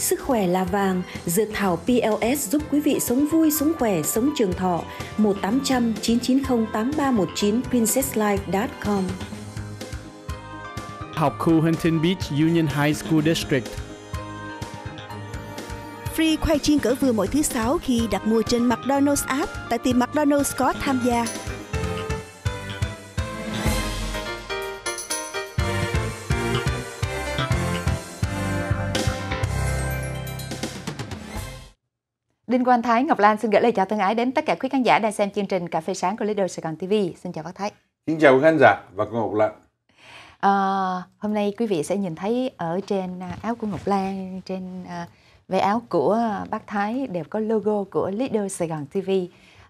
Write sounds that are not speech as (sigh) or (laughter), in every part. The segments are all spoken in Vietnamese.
Sức khỏe là vàng, dược thảo PLS giúp quý vị sống vui, sống khỏe, sống trường thọ. 1800 990 8319 princesslife.com Học khu Huntington Beach Union High School District Free khoai chiên cỡ vừa mỗi thứ sáu khi đặt mua trên McDonald's app tại tiệm McDonald's có tham gia. Đinh Quang Thái, Ngọc Lan xin gửi lời chào thân ái đến tất cả quý khán giả đang xem chương trình Cà phê sáng của Leader Sài Gòn TV. Xin chào bác Thái. Xin chào quý khán giả và cô Ngọc Lan. À, hôm nay quý vị sẽ nhìn thấy ở trên à, áo của Ngọc Lan, trên à, về áo của bác Thái đều có logo của Leader Sài Gòn TV.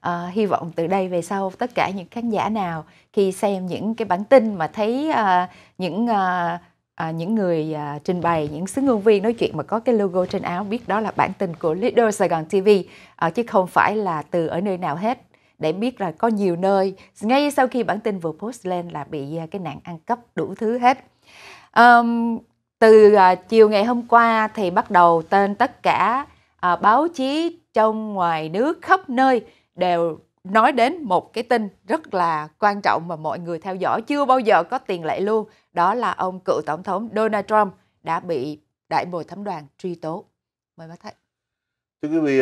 À, hy vọng từ đây về sau tất cả những khán giả nào khi xem những cái bản tin mà thấy à, những à, à, những người à, trình bày những sứ ngôn viên nói chuyện mà có cái logo trên áo biết đó là bản tin của Leader Sài Gòn TV à, chứ không phải là từ ở nơi nào hết để biết là có nhiều nơi ngay sau khi bản tin vừa post lên là bị à, cái nạn ăn cắp đủ thứ hết um, từ à, chiều ngày hôm qua thì bắt đầu tên tất cả à, báo chí trong ngoài nước khắp nơi đều nói đến một cái tin rất là quan trọng mà mọi người theo dõi chưa bao giờ có tiền lệ luôn đó là ông cựu tổng thống Donald Trump đã bị đại bồi thẩm đoàn truy tố. Mời bác thấy. Thưa quý vị,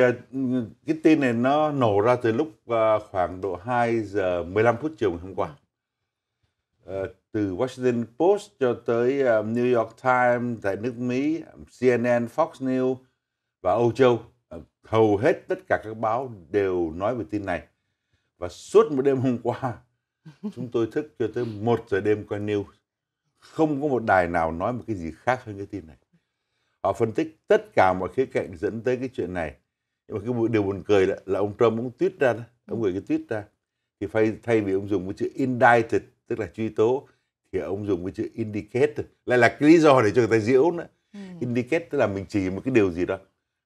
cái tin này nó nổ ra từ lúc à, khoảng độ 2 giờ 15 phút chiều ngày hôm qua. Ờ, từ Washington Post cho tới à, New York Times tại nước Mỹ, CNN, Fox News và Âu Châu, ờ, hầu hết tất cả các báo đều nói về tin này. Và suốt một đêm hôm qua, (laughs) chúng tôi thức cho tới 1 giờ đêm coi news không có một đài nào nói một cái gì khác hơn cái tin này họ phân tích tất cả mọi khía cạnh dẫn tới cái chuyện này nhưng mà cái điều buồn cười đó là ông Trump cũng tuyết ra đó. ông gửi cái tuyết ra thì phải thay vì ông dùng cái chữ indicted tức là truy tố thì ông dùng cái chữ indicate lại là cái lý do để cho người ta diễu nữa ừ. indicate tức là mình chỉ một cái điều gì đó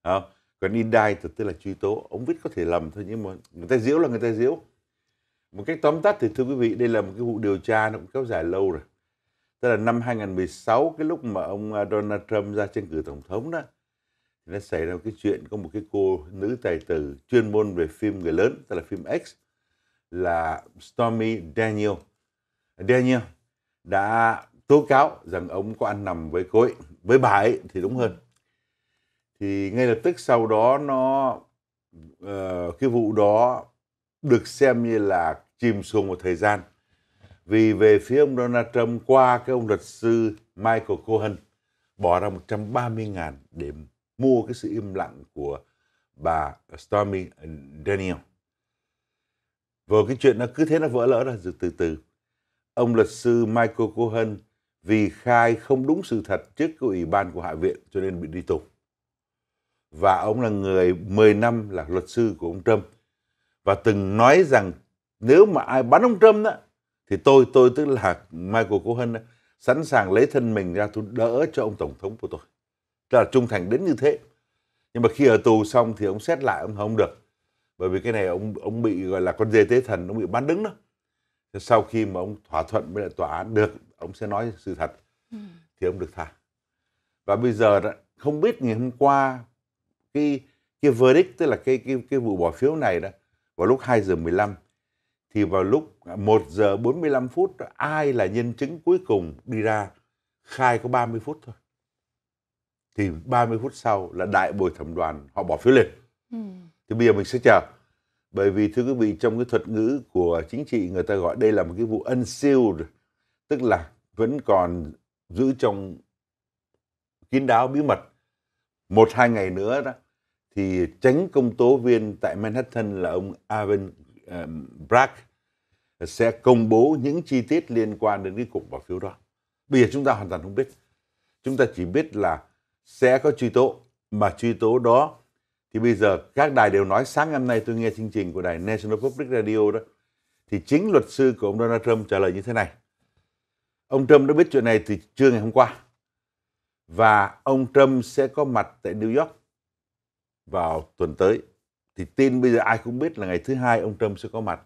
không? còn indicted tức là truy tố ông viết có thể lầm thôi nhưng mà người ta diễu là người ta diễu một cách tóm tắt thì thưa quý vị đây là một cái vụ điều tra nó cũng kéo dài lâu rồi tức là năm 2016 cái lúc mà ông à, Donald Trump ra tranh cử tổng thống đó thì nó xảy ra một cái chuyện có một cái cô nữ tài tử chuyên môn về phim người lớn tức là phim X là Stormy Daniel Daniel đã tố cáo rằng ông có ăn nằm với cô ấy với bà ấy thì đúng hơn thì ngay lập tức sau đó nó uh, cái vụ đó được xem như là chìm xuống một thời gian vì về phía ông Donald Trump qua cái ông luật sư Michael Cohen bỏ ra 130 ngàn để mua cái sự im lặng của bà Stormy Daniel. vừa cái chuyện nó cứ thế nó vỡ lỡ ra từ từ. Ông luật sư Michael Cohen vì khai không đúng sự thật trước cái ủy ban của Hạ viện cho nên bị đi tù. Và ông là người 10 năm là luật sư của ông Trump và từng nói rằng nếu mà ai bắn ông Trump đó thì tôi tôi tức là Michael Cohen sẵn sàng lấy thân mình ra tôi đỡ cho ông tổng thống của tôi tức là trung thành đến như thế nhưng mà khi ở tù xong thì ông xét lại ông không được bởi vì cái này ông ông bị gọi là con dê tế thần ông bị bán đứng đó thì sau khi mà ông thỏa thuận với lại tòa án được ông sẽ nói sự thật ừ. thì ông được thả và bây giờ đó, không biết ngày hôm qua cái cái verdict tức là cái cái cái vụ bỏ phiếu này đó vào lúc 2 giờ 15 thì vào lúc 1 giờ 45 phút ai là nhân chứng cuối cùng đi ra khai có 30 phút thôi. Thì 30 phút sau là đại bồi thẩm đoàn họ bỏ phiếu lên. Ừ. Thì bây giờ mình sẽ chờ. Bởi vì thưa quý vị trong cái thuật ngữ của chính trị người ta gọi đây là một cái vụ unsealed tức là vẫn còn giữ trong kín đáo bí mật một hai ngày nữa đó thì tránh công tố viên tại Manhattan là ông Avin um, sẽ công bố những chi tiết liên quan đến cái cuộc bỏ phiếu đó. Bây giờ chúng ta hoàn toàn không biết. Chúng ta chỉ biết là sẽ có truy tố mà truy tố đó thì bây giờ các đài đều nói sáng ngày hôm nay tôi nghe chương trình của đài National Public Radio đó thì chính luật sư của ông Donald Trump trả lời như thế này. Ông Trump đã biết chuyện này từ trưa ngày hôm qua và ông Trump sẽ có mặt tại New York vào tuần tới thì tin bây giờ ai cũng biết là ngày thứ hai ông Trump sẽ có mặt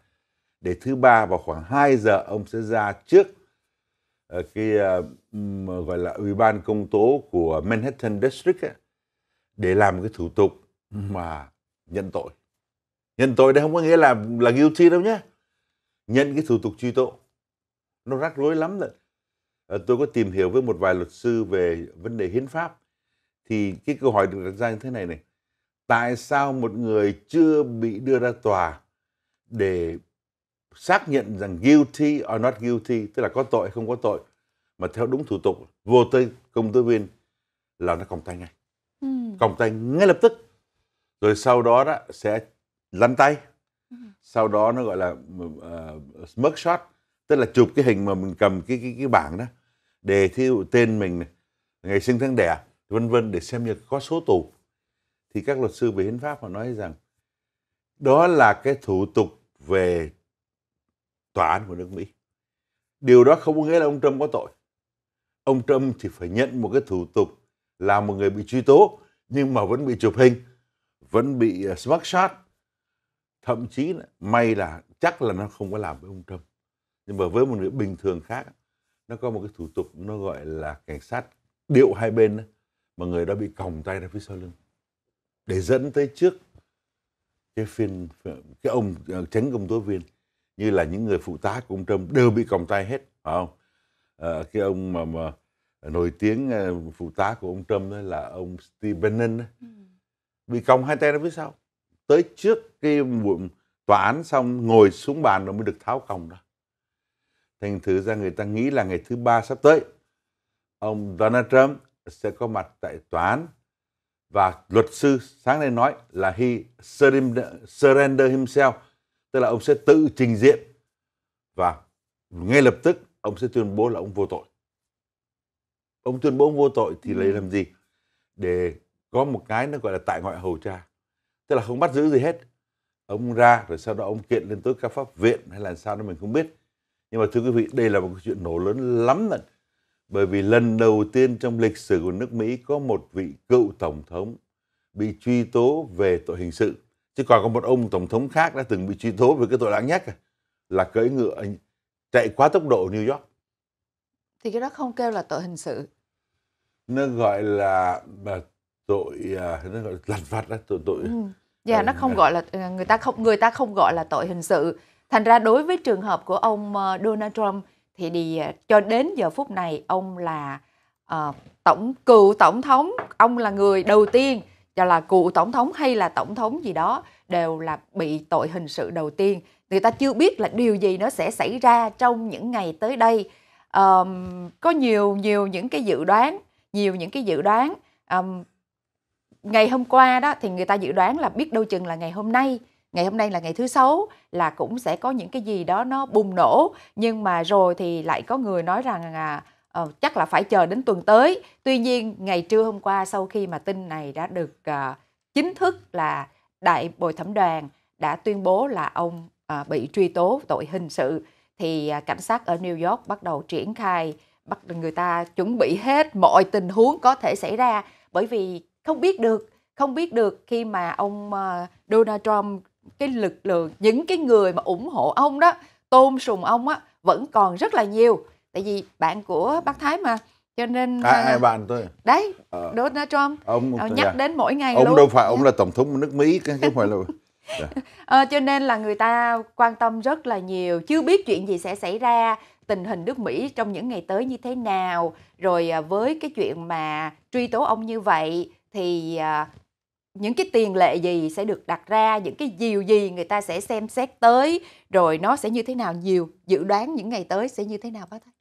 để thứ ba vào khoảng 2 giờ ông sẽ ra trước ờ, cái ờ, gọi là ủy ban công tố của Manhattan District ấy, để làm cái thủ tục ừ. mà nhận tội nhận tội đây không có nghĩa là là guilty đâu nhé nhận cái thủ tục truy tố nó rắc rối lắm rồi ờ, tôi có tìm hiểu với một vài luật sư về vấn đề hiến pháp thì cái câu hỏi được đặt ra như thế này này tại sao một người chưa bị đưa ra tòa để xác nhận rằng guilty or not guilty, tức là có tội không có tội, mà theo đúng thủ tục vô tư công tố viên là nó còng tay ngay. Ừ. Còng tay ngay lập tức. Rồi sau đó đó sẽ lăn tay. Ừ. Sau đó nó gọi là ờ, uh, smirk shot, tức là chụp cái hình mà mình cầm cái cái cái bảng đó để thiếu tên mình này, ngày sinh tháng đẻ vân vân để xem như có số tù thì các luật sư về hiến pháp họ nói rằng đó là cái thủ tục về tòa án của nước Mỹ. Điều đó không có nghĩa là ông Trump có tội. Ông Trump thì phải nhận một cái thủ tục là một người bị truy tố nhưng mà vẫn bị chụp hình, vẫn bị ờ, smart shot. Thậm chí là, may là chắc là nó không có làm với ông Trump. Nhưng mà với một người bình thường khác, nó có một cái thủ tục nó gọi là cảnh sát điệu hai bên mà người đó bị còng tay ra phía sau lưng để dẫn tới trước cái phiên cái ông ờ, tránh công tố viên như là những người phụ tá của ông Trump đều bị còng tay hết phải không à, cái ông mà mà nổi tiếng ờ, phụ tá của ông Trump đó là ông Steve Bannon ừ. bị còng hai tay ra phía sau tới trước cái tòa án xong ngồi xuống bàn rồi mới được tháo còng đó thành thử ra người ta nghĩ là ngày thứ ba sắp tới ông Donald Trump sẽ có mặt tại tòa án và luật sư sáng nay nói là he surrender himself tức là ông sẽ tự trình diện và ngay lập tức ông sẽ tuyên bố là ông vô tội ông tuyên bố ông vô tội thì lấy ừ. làm gì để có một cái nó gọi là tại ngoại hầu tra tức là không bắt giữ gì hết ông ra rồi sau đó ông kiện lên tới các pháp viện hay là sao đó mình không biết nhưng mà thưa quý vị đây là một chuyện nổ lớn lắm lần bởi vì lần đầu tiên trong lịch sử của nước Mỹ có một vị cựu tổng thống bị truy tố về tội hình sự. Chứ còn có một ông tổng thống khác đã từng bị truy tố về cái tội đáng nhách à, là cưỡi ngựa chạy quá tốc độ New York. Thì cái đó không kêu là tội hình sự. Nó gọi là mà tội à, nó gọi là lật vặt đó, tội tội. Ừ. Dạ ờ, nó không à. gọi là người ta không người ta không gọi là tội hình sự. Thành ra đối với trường hợp của ông ờ, Donald Trump thì đi à, cho đến giờ phút này ông là uh, tổng cựu tổng thống ông là người đầu tiên cho là cựu tổng thống hay là tổng thống gì đó đều là bị tội hình sự đầu tiên người ta chưa biết là điều gì nó sẽ xảy ra trong những ngày tới đây um, có nhiều nhiều những cái dự đoán nhiều những cái dự đoán um, ngày hôm qua đó thì người ta dự đoán là biết đâu chừng là ngày hôm nay ngày hôm nay là ngày thứ sáu là cũng sẽ có những cái gì đó nó bùng nổ nhưng mà rồi thì lại có người nói rằng à, ờ, chắc là phải chờ đến tuần tới tuy nhiên ngày trưa hôm qua sau khi mà tin này đã được à, chính thức là đại bồi thẩm đoàn đã tuyên bố là ông à, bị truy tố tội hình sự thì à, cảnh sát ở New York bắt đầu triển khai bắt người ta chuẩn bị hết mọi tình huống có thể xảy ra bởi vì không biết được không biết được khi mà ông Donald Trump cái lực lượng những cái người mà ủng hộ ông đó tôn sùng ông á vẫn còn rất là nhiều tại vì bạn của bác thái mà cho nên à, ờ, ai bạn tôi à? đấy à, Donald Trump ông ờ, à, nhắc dạ. đến mỗi ngày ông luôn. đâu phải ông là tổng thống nước Mỹ cái không phải là dạ. à, (laughs) cho nên là người ta quan tâm rất là nhiều chưa biết chuyện gì sẽ xảy ra tình hình nước Mỹ trong những ngày tới như thế nào rồi à, với cái chuyện mà truy tố ông như vậy thì à, những cái tiền lệ gì sẽ được đặt ra những cái điều gì người ta sẽ xem xét tới rồi nó sẽ như thế nào nhiều dự đoán những ngày tới sẽ như thế nào bác thấy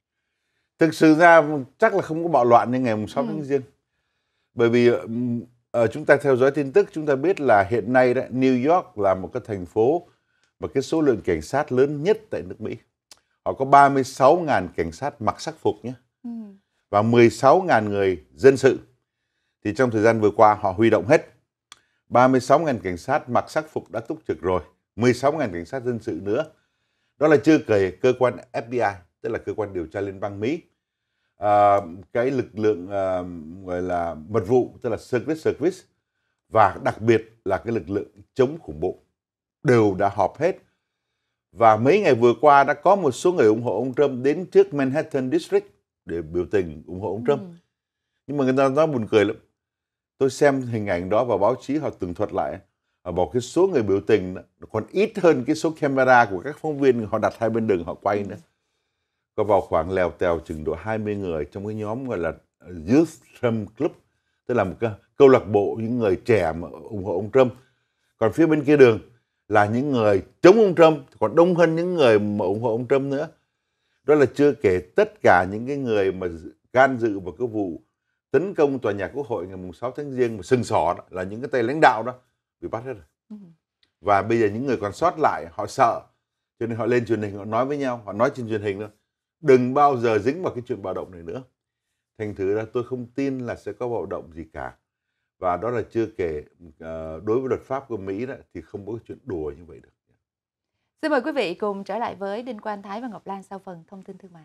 thực sự ra chắc là không có bạo loạn như ngày mùng sáu ừ. tháng riêng, bởi vì uh, chúng ta theo dõi tin tức chúng ta biết là hiện nay đó, New York là một cái thành phố mà cái số lượng cảnh sát lớn nhất tại nước Mỹ họ có 36.000 cảnh sát mặc sắc phục nhé ừ. và 16.000 người dân sự thì trong thời gian vừa qua họ huy động hết 36.000 cảnh sát mặc sắc phục đã túc trực rồi, 16.000 cảnh sát dân sự nữa. Đó là chưa kể cơ quan FBI, tức là cơ quan điều tra liên bang Mỹ. À, cái lực lượng à, gọi là mật vụ, tức là Secret Service và đặc biệt là cái lực lượng chống khủng bố đều đã họp hết. Và mấy ngày vừa qua đã có một số người ủng hộ ông Trump đến trước Manhattan District để biểu tình ủng hộ ông Trump. Ừ. Nhưng mà người ta nói buồn cười lắm tôi xem hình ảnh đó vào báo chí họ tường thuật lại vào cái số người biểu tình còn ít hơn cái số camera của các phóng viên họ đặt hai bên đường họ quay nữa có vào khoảng lèo tèo chừng độ 20 người trong cái nhóm gọi là Youth Trump Club tức là một cái câu lạc bộ những người trẻ mà ủng hộ ông Trump còn phía bên kia đường là những người chống ông Trump còn đông hơn những người mà ủng hộ ông Trump nữa đó là chưa kể tất cả những cái người mà can dự vào cái vụ tấn công tòa nhà quốc hội ngày 6 tháng riêng mà sừng sỏ đó, là những cái tay lãnh đạo đó bị bắt hết rồi ừ. và bây giờ những người còn sót lại họ sợ cho nên họ lên truyền hình họ nói với nhau họ nói trên truyền hình nữa đừng bao giờ dính vào cái chuyện bạo động này nữa thành thử ra tôi không tin là sẽ có bạo động gì cả và đó là chưa kể ờ, đối với luật pháp của Mỹ đó, thì không có chuyện đùa như vậy được. Xin mời quý vị cùng trở lại với Đinh Quang Thái và Ngọc Lan sau phần thông tin thương mại.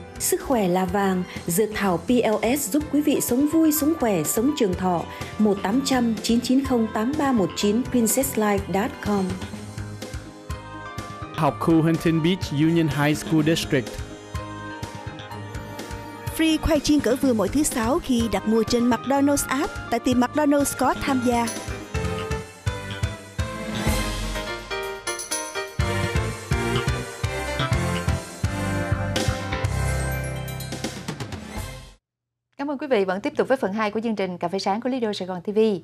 Sức khỏe là vàng, dược thảo PLS giúp quý vị sống vui, sống khỏe, sống trường thọ. 1800 990 8319 princesslife.com Học khu Huntington Beach Union High School District Free khoai chiên cỡ vừa mỗi thứ sáu khi đặt mua trên McDonald's app tại tiệm McDonald's có tham gia. ơn quý vị vẫn tiếp tục với phần 2 của chương trình Cà phê sáng của Lido Sài Gòn TV. À,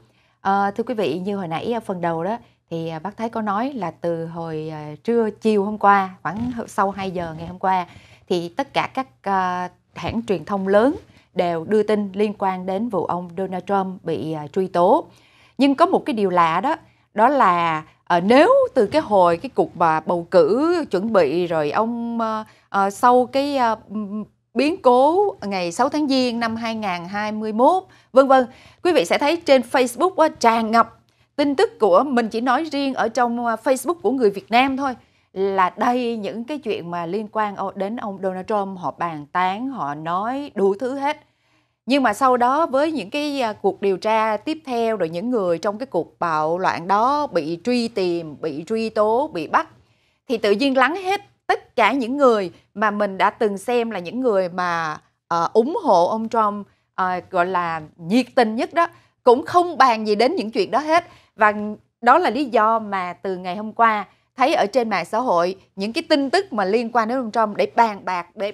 ờ, thưa quý vị, như hồi nãy ờ, phần đầu đó thì ờ, bác Thái có nói là từ hồi trưa chiều hôm qua, khoảng sau 2 giờ ngày hôm qua thì tất cả các uh, hãng truyền thông lớn đều đưa tin liên quan đến vụ ông Donald Trump bị uh, truy tố. Nhưng có một cái điều lạ đó, đó là à, nếu từ cái hồi cái cuộc mà bầu cử chuẩn bị rồi ông à, à, sau cái à, biến cố ngày 6 tháng Giêng năm 2021, vân vân. Quý vị sẽ thấy trên Facebook tràn ngập tin tức của mình chỉ nói riêng ở trong à, Facebook của người Việt Nam thôi là đây những cái chuyện mà liên quan đến ông Donald Trump họ bàn tán, họ nói đủ thứ hết. Nhưng mà sau đó với những cái à, cuộc điều tra tiếp theo rồi những người trong cái cuộc bạo loạn đó bị truy tìm, bị truy tố, bị bắt thì tự nhiên lắng hết tất cả những người mà mình đã từng xem là những người mà uh, ủng hộ ông Trump uh, gọi là nhiệt tình nhất đó cũng không bàn gì đến những chuyện đó hết và đó là lý do mà từ ngày hôm qua thấy ở trên mạng xã hội những cái tin tức mà liên quan đến ông Trump để bàn bạc để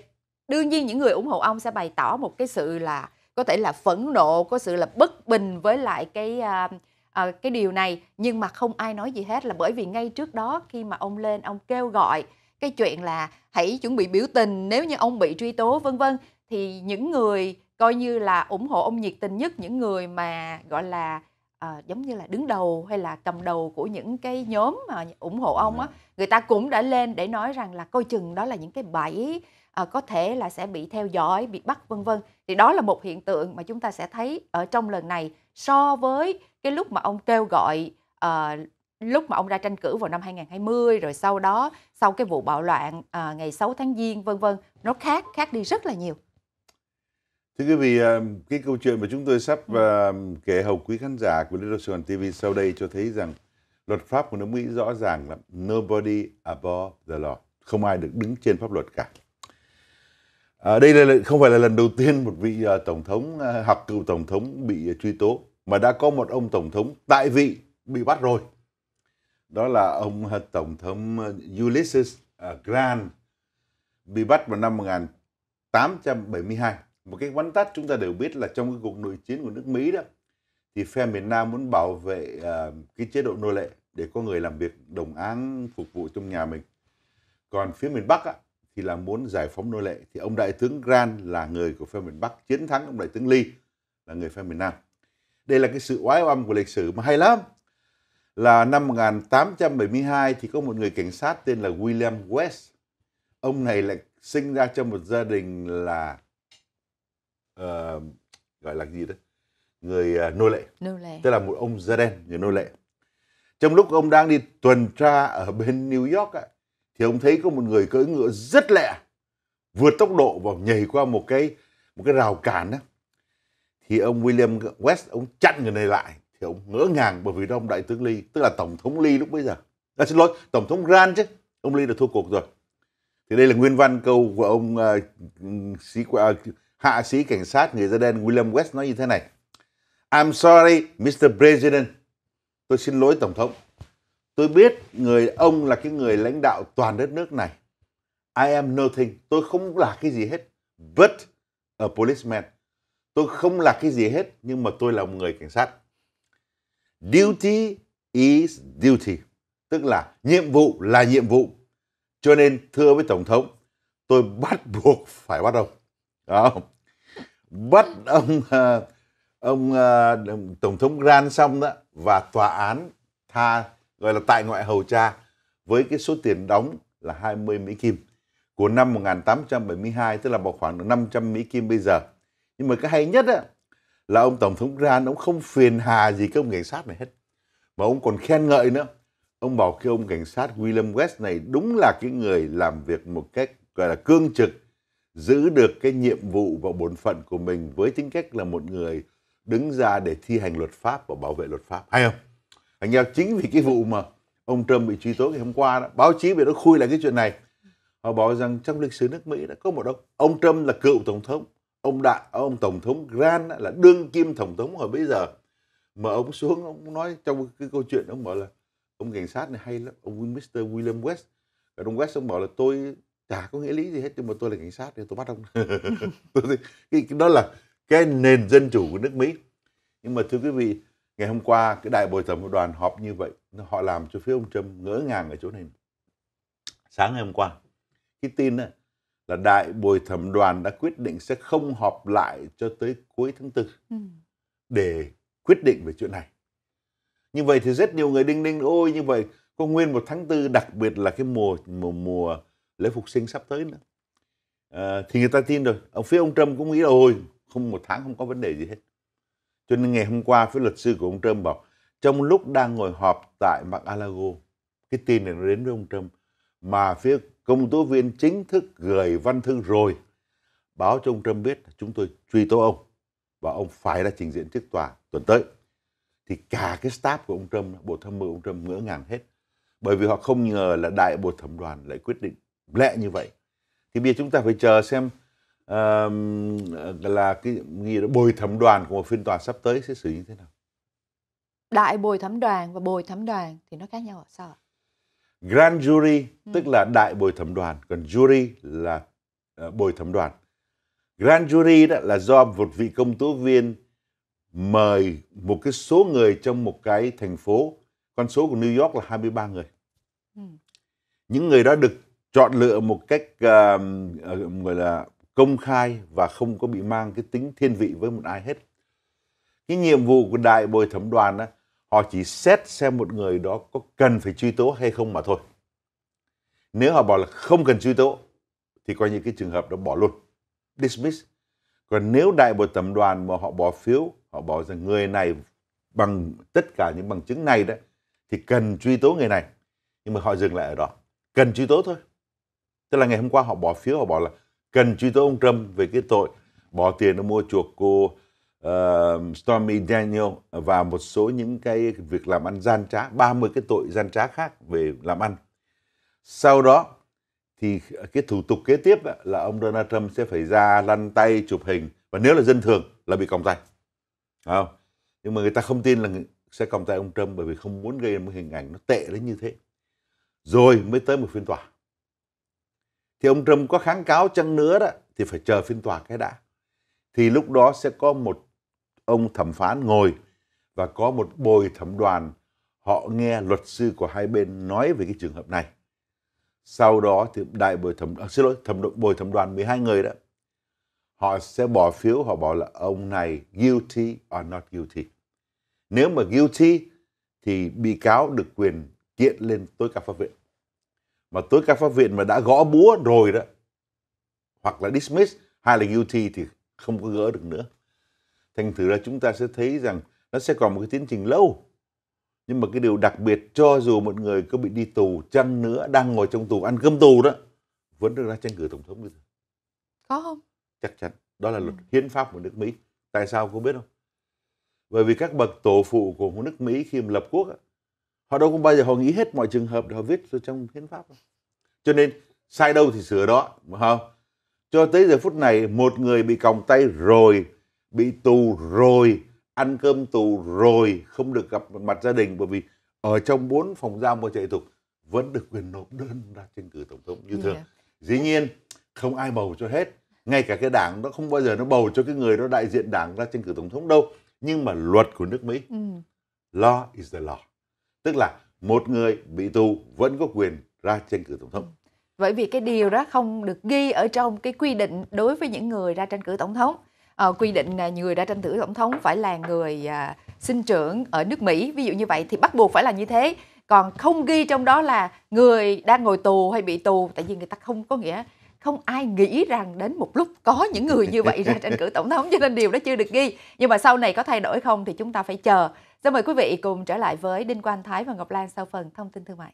đương nhiên những người ủng hộ ông sẽ bày tỏ một cái sự là có thể là phẫn nộ có sự là bất bình với lại cái uh, à, cái điều này nhưng mà không ai nói gì hết là bởi vì ngay trước đó khi mà ông lên ông kêu gọi cái chuyện là hãy chuẩn bị biểu tình nếu như ông bị truy tố vân vân thì những người coi như là ủng hộ ông nhiệt tình nhất những người mà gọi là à, giống như là đứng đầu hay là cầm đầu của những cái nhóm mà ủng hộ ông á dạ. người ta cũng đã lên để nói rằng là coi chừng đó là những cái bẫy à, có thể là sẽ bị theo dõi bị bắt vân vân thì đó là một hiện tượng mà chúng ta sẽ thấy ở trong lần này so với cái lúc mà ông kêu gọi à, lúc mà ông ra tranh cử vào năm 2020 rồi sau đó sau cái vụ bạo loạn à, ngày 6 tháng Giêng vân vân nó khác khác đi rất là nhiều. Thưa quý vị, à, cái câu chuyện mà chúng tôi sắp ừ. À, kể hầu quý khán giả của Little Sài TV sau đây cho thấy rằng luật pháp của nước Mỹ rõ ràng là nobody above the law, không ai được đứng trên pháp luật cả. À, đây là không phải là lần đầu tiên một vị uh, tổng thống uh, hoặc cựu tổng thống bị uh, truy tố mà đã có một ông tổng thống tại vị bị bắt rồi đó là ông tổng thống ờ, Ulysses ờ, Grant bị bắt vào năm 1872 một cái vắn tắt chúng ta đều biết là trong cái cuộc nội chiến của nước Mỹ đó thì phe miền Nam muốn bảo vệ uh, cái chế độ nô lệ để có người làm việc đồng áng phục vụ trong nhà mình còn phía miền Bắc á, thì là muốn giải phóng nô lệ thì ông đại tướng Grant là người của phe miền Bắc chiến thắng ông đại tướng Lee là người phe miền Nam đây là cái sự oái oăm của lịch sử mà hay lắm là năm 1872 thì có một người cảnh sát tên là William West. Ông này lại sinh ra trong một gia đình là uh, gọi là gì đó người uh, nô lệ. nô lệ tức là một ông da đen người nô lệ trong lúc ông đang đi tuần tra ở bên New York ấy, thì ông thấy có một người cưỡi ngựa rất lẹ vượt tốc độ và nhảy qua một cái một cái rào cản đó thì ông William West ông chặn người này lại ông ngỡ ngàng bởi vì ông đại tướng Ly tức là tổng thống Ly lúc bây giờ à, xin lỗi tổng thống Grant chứ ông Ly đã thua cuộc rồi thì đây là nguyên văn câu của ông uh, sĩ uh, hạ sĩ cảnh sát người da đen William West nói như thế này I'm sorry Mr. President tôi xin lỗi tổng thống tôi biết người ông là cái người lãnh đạo toàn đất nước này I am nothing tôi không là cái gì hết but a policeman tôi không là cái gì hết nhưng mà tôi là một người cảnh sát Duty is duty, tức là nhiệm vụ là nhiệm vụ. Cho nên thưa với Tổng thống, tôi bắt (laughs) buộc phải bắt ông. Đó. Bắt ông uh, ông ờ, Tổng thống Gran xong đó và tòa án tha gọi là tại ngoại hầu cha với cái số tiền đóng là 20 Mỹ Kim của năm 1872 tức là vào khoảng 500 Mỹ Kim bây giờ. Nhưng mà cái hay nhất á, là ông tổng thống Iran ông không phiền hà gì cái ông cảnh sát này hết mà ông còn khen ngợi nữa ông bảo cái ông cảnh sát William West này đúng là cái người làm việc một cách gọi là cương trực giữ được cái nhiệm vụ và bổn phận của mình với tính cách là một người đứng ra để thi hành luật pháp và bảo vệ luật pháp hay không anh em, chính vì cái vụ mà ông Trump bị truy tố ngày hôm qua đó báo chí bị nó khui lại cái chuyện này họ bảo rằng trong lịch sử nước Mỹ đã có một ông ông Trump là cựu tổng thống ông đại ông tổng thống Grant là đương kim tổng thống hồi bây giờ mà ông xuống ông nói trong cái câu chuyện ông bảo là ông cảnh sát này hay lắm ông Mr. William West và ông West ông bảo là tôi chả có nghĩa lý gì hết nhưng mà tôi là cảnh sát thì tôi bắt ông (laughs) đó là cái nền dân chủ của nước Mỹ nhưng mà thưa quý vị ngày hôm qua cái đại bồi thẩm đoàn họp như vậy họ làm cho phía ông Trump ngỡ ngàng ở chỗ này sáng ngày hôm qua cái tin này là đại bồi thẩm đoàn đã quyết định sẽ không họp lại cho tới cuối tháng tư ừ. để quyết định về chuyện này. Như vậy thì rất nhiều người đinh ninh ôi như vậy có nguyên một tháng tư đặc biệt là cái mùa mùa mùa lễ phục sinh sắp tới nữa. À, thì người ta tin rồi. Ở phía ông Trump cũng nghĩ là ôi không một tháng không có vấn đề gì hết. Cho nên ngày hôm qua phía luật sư của ông Trump bảo trong lúc đang ngồi họp tại mạng Alago, cái tin này nó đến với ông Trump mà phía công tố viên chính thức gửi văn thư rồi báo cho ông Trump biết chúng tôi truy tố ông và ông phải ra trình diện trước tòa tuần tới. Thì cả cái staff của ông Trump, bộ tham mưu ông Trump ngỡ ngàng hết. Bởi vì họ không ngờ là đại bộ thẩm đoàn lại quyết định lẽ như vậy. Thì bây giờ chúng ta phải chờ xem uh, là cái gì đó, bồi thẩm đoàn của một phiên tòa sắp tới sẽ xử như thế nào. Đại bồi thẩm đoàn và bồi thẩm đoàn thì nó khác nhau ở à? sao ạ? Grand Jury ừ. tức là đại bồi thẩm đoàn, còn jury là uh, bồi thẩm đoàn. Grand Jury đó là do một vị công tố viên mời một cái số người trong một cái thành phố, con số của New York là 23 người. Ừ. Những người đó được chọn lựa một cách uh, gọi là công khai và không có bị mang cái tính thiên vị với một ai hết. Cái nhiệm vụ của đại bồi thẩm đoàn đó họ chỉ xét xem một người đó có cần phải truy tố hay không mà thôi nếu họ bảo là không cần truy tố thì coi như cái trường hợp đó bỏ luôn dismiss còn nếu đại bộ tập đoàn mà họ bỏ phiếu họ bảo rằng người này bằng tất cả những bằng chứng này đó thì cần truy tố người này nhưng mà họ dừng lại ở đó cần truy tố thôi tức là ngày hôm qua họ bỏ phiếu họ bảo là cần truy tố ông Trump về cái tội bỏ tiền để mua chuộc cô Stormy Daniel và một số những cái việc làm ăn gian trá, 30 cái tội gian trá khác về làm ăn. Sau đó thì cái thủ tục kế tiếp là ông Donald Trump sẽ phải ra lăn tay chụp hình và nếu là dân thường là bị còng tay. Không? Nhưng mà người ta không tin là sẽ còng tay ông Trump bởi vì không muốn gây một hình ảnh nó tệ đến như thế. Rồi mới tới một phiên tòa. Thì ông Trump có kháng cáo chăng nữa đó thì phải chờ phiên tòa cái đã thì lúc đó sẽ có một ông thẩm phán ngồi và có một bồi thẩm đoàn họ nghe luật sư của hai bên nói về cái trường hợp này. Sau đó thì đại bồi thẩm à, xin lỗi, thẩm đội bồi thẩm đoàn 12 người đó. Họ sẽ bỏ phiếu họ bảo là ông này guilty or not guilty. Nếu mà guilty thì bị cáo được quyền kiện lên tối cao pháp viện. Mà tối cao pháp viện mà đã gõ búa rồi đó hoặc là dismiss hay là guilty thì không có gỡ được nữa thành thử là chúng ta sẽ thấy rằng nó sẽ còn một cái tiến trình lâu nhưng mà cái điều đặc biệt cho dù một người có bị đi tù chăng nữa đang ngồi trong tù ăn cơm tù đó vẫn được ra tranh cử tổng thống bây giờ có không chắc chắn đó là luật hiến pháp của nước mỹ tại sao cô biết không bởi vì các bậc tổ phụ của nước mỹ khi mà lập quốc họ đâu có bao giờ họ nghĩ hết mọi trường hợp để họ viết vào trong hiến pháp đó. cho nên sai đâu thì sửa đó mà không cho tới giờ phút này một người bị còng tay rồi bị tù rồi ăn cơm tù rồi không được gặp mặt gia đình bởi vì ở trong bốn phòng giam của chạy tục vẫn được quyền nộp đơn ra tranh cử tổng thống như dạ. thường dĩ nhiên không ai bầu cho hết ngay cả cái đảng nó không bao giờ nó bầu cho cái người đó đại diện đảng ra tranh cử tổng thống đâu nhưng mà luật của nước mỹ ừ. law is the law tức là một người bị tù vẫn có quyền ra tranh cử tổng thống ừ. bởi vì cái điều đó không được ghi ở trong cái quy định đối với những người ra tranh cử tổng thống à, quy định à, người đã tranh cử tổng thống phải là người à, sinh trưởng ở nước Mỹ ví dụ như vậy thì bắt buộc phải là như thế còn không ghi trong đó là người đang ngồi tù hay bị tù tại vì người ta không có nghĩa không ai nghĩ rằng đến một lúc có những người như vậy ra tranh cử tổng thống cho nên điều đó chưa được ghi nhưng mà sau này có thay đổi không thì chúng ta phải chờ xin mời quý vị cùng trở lại với đinh quang thái và ngọc lan sau phần thông tin thương mại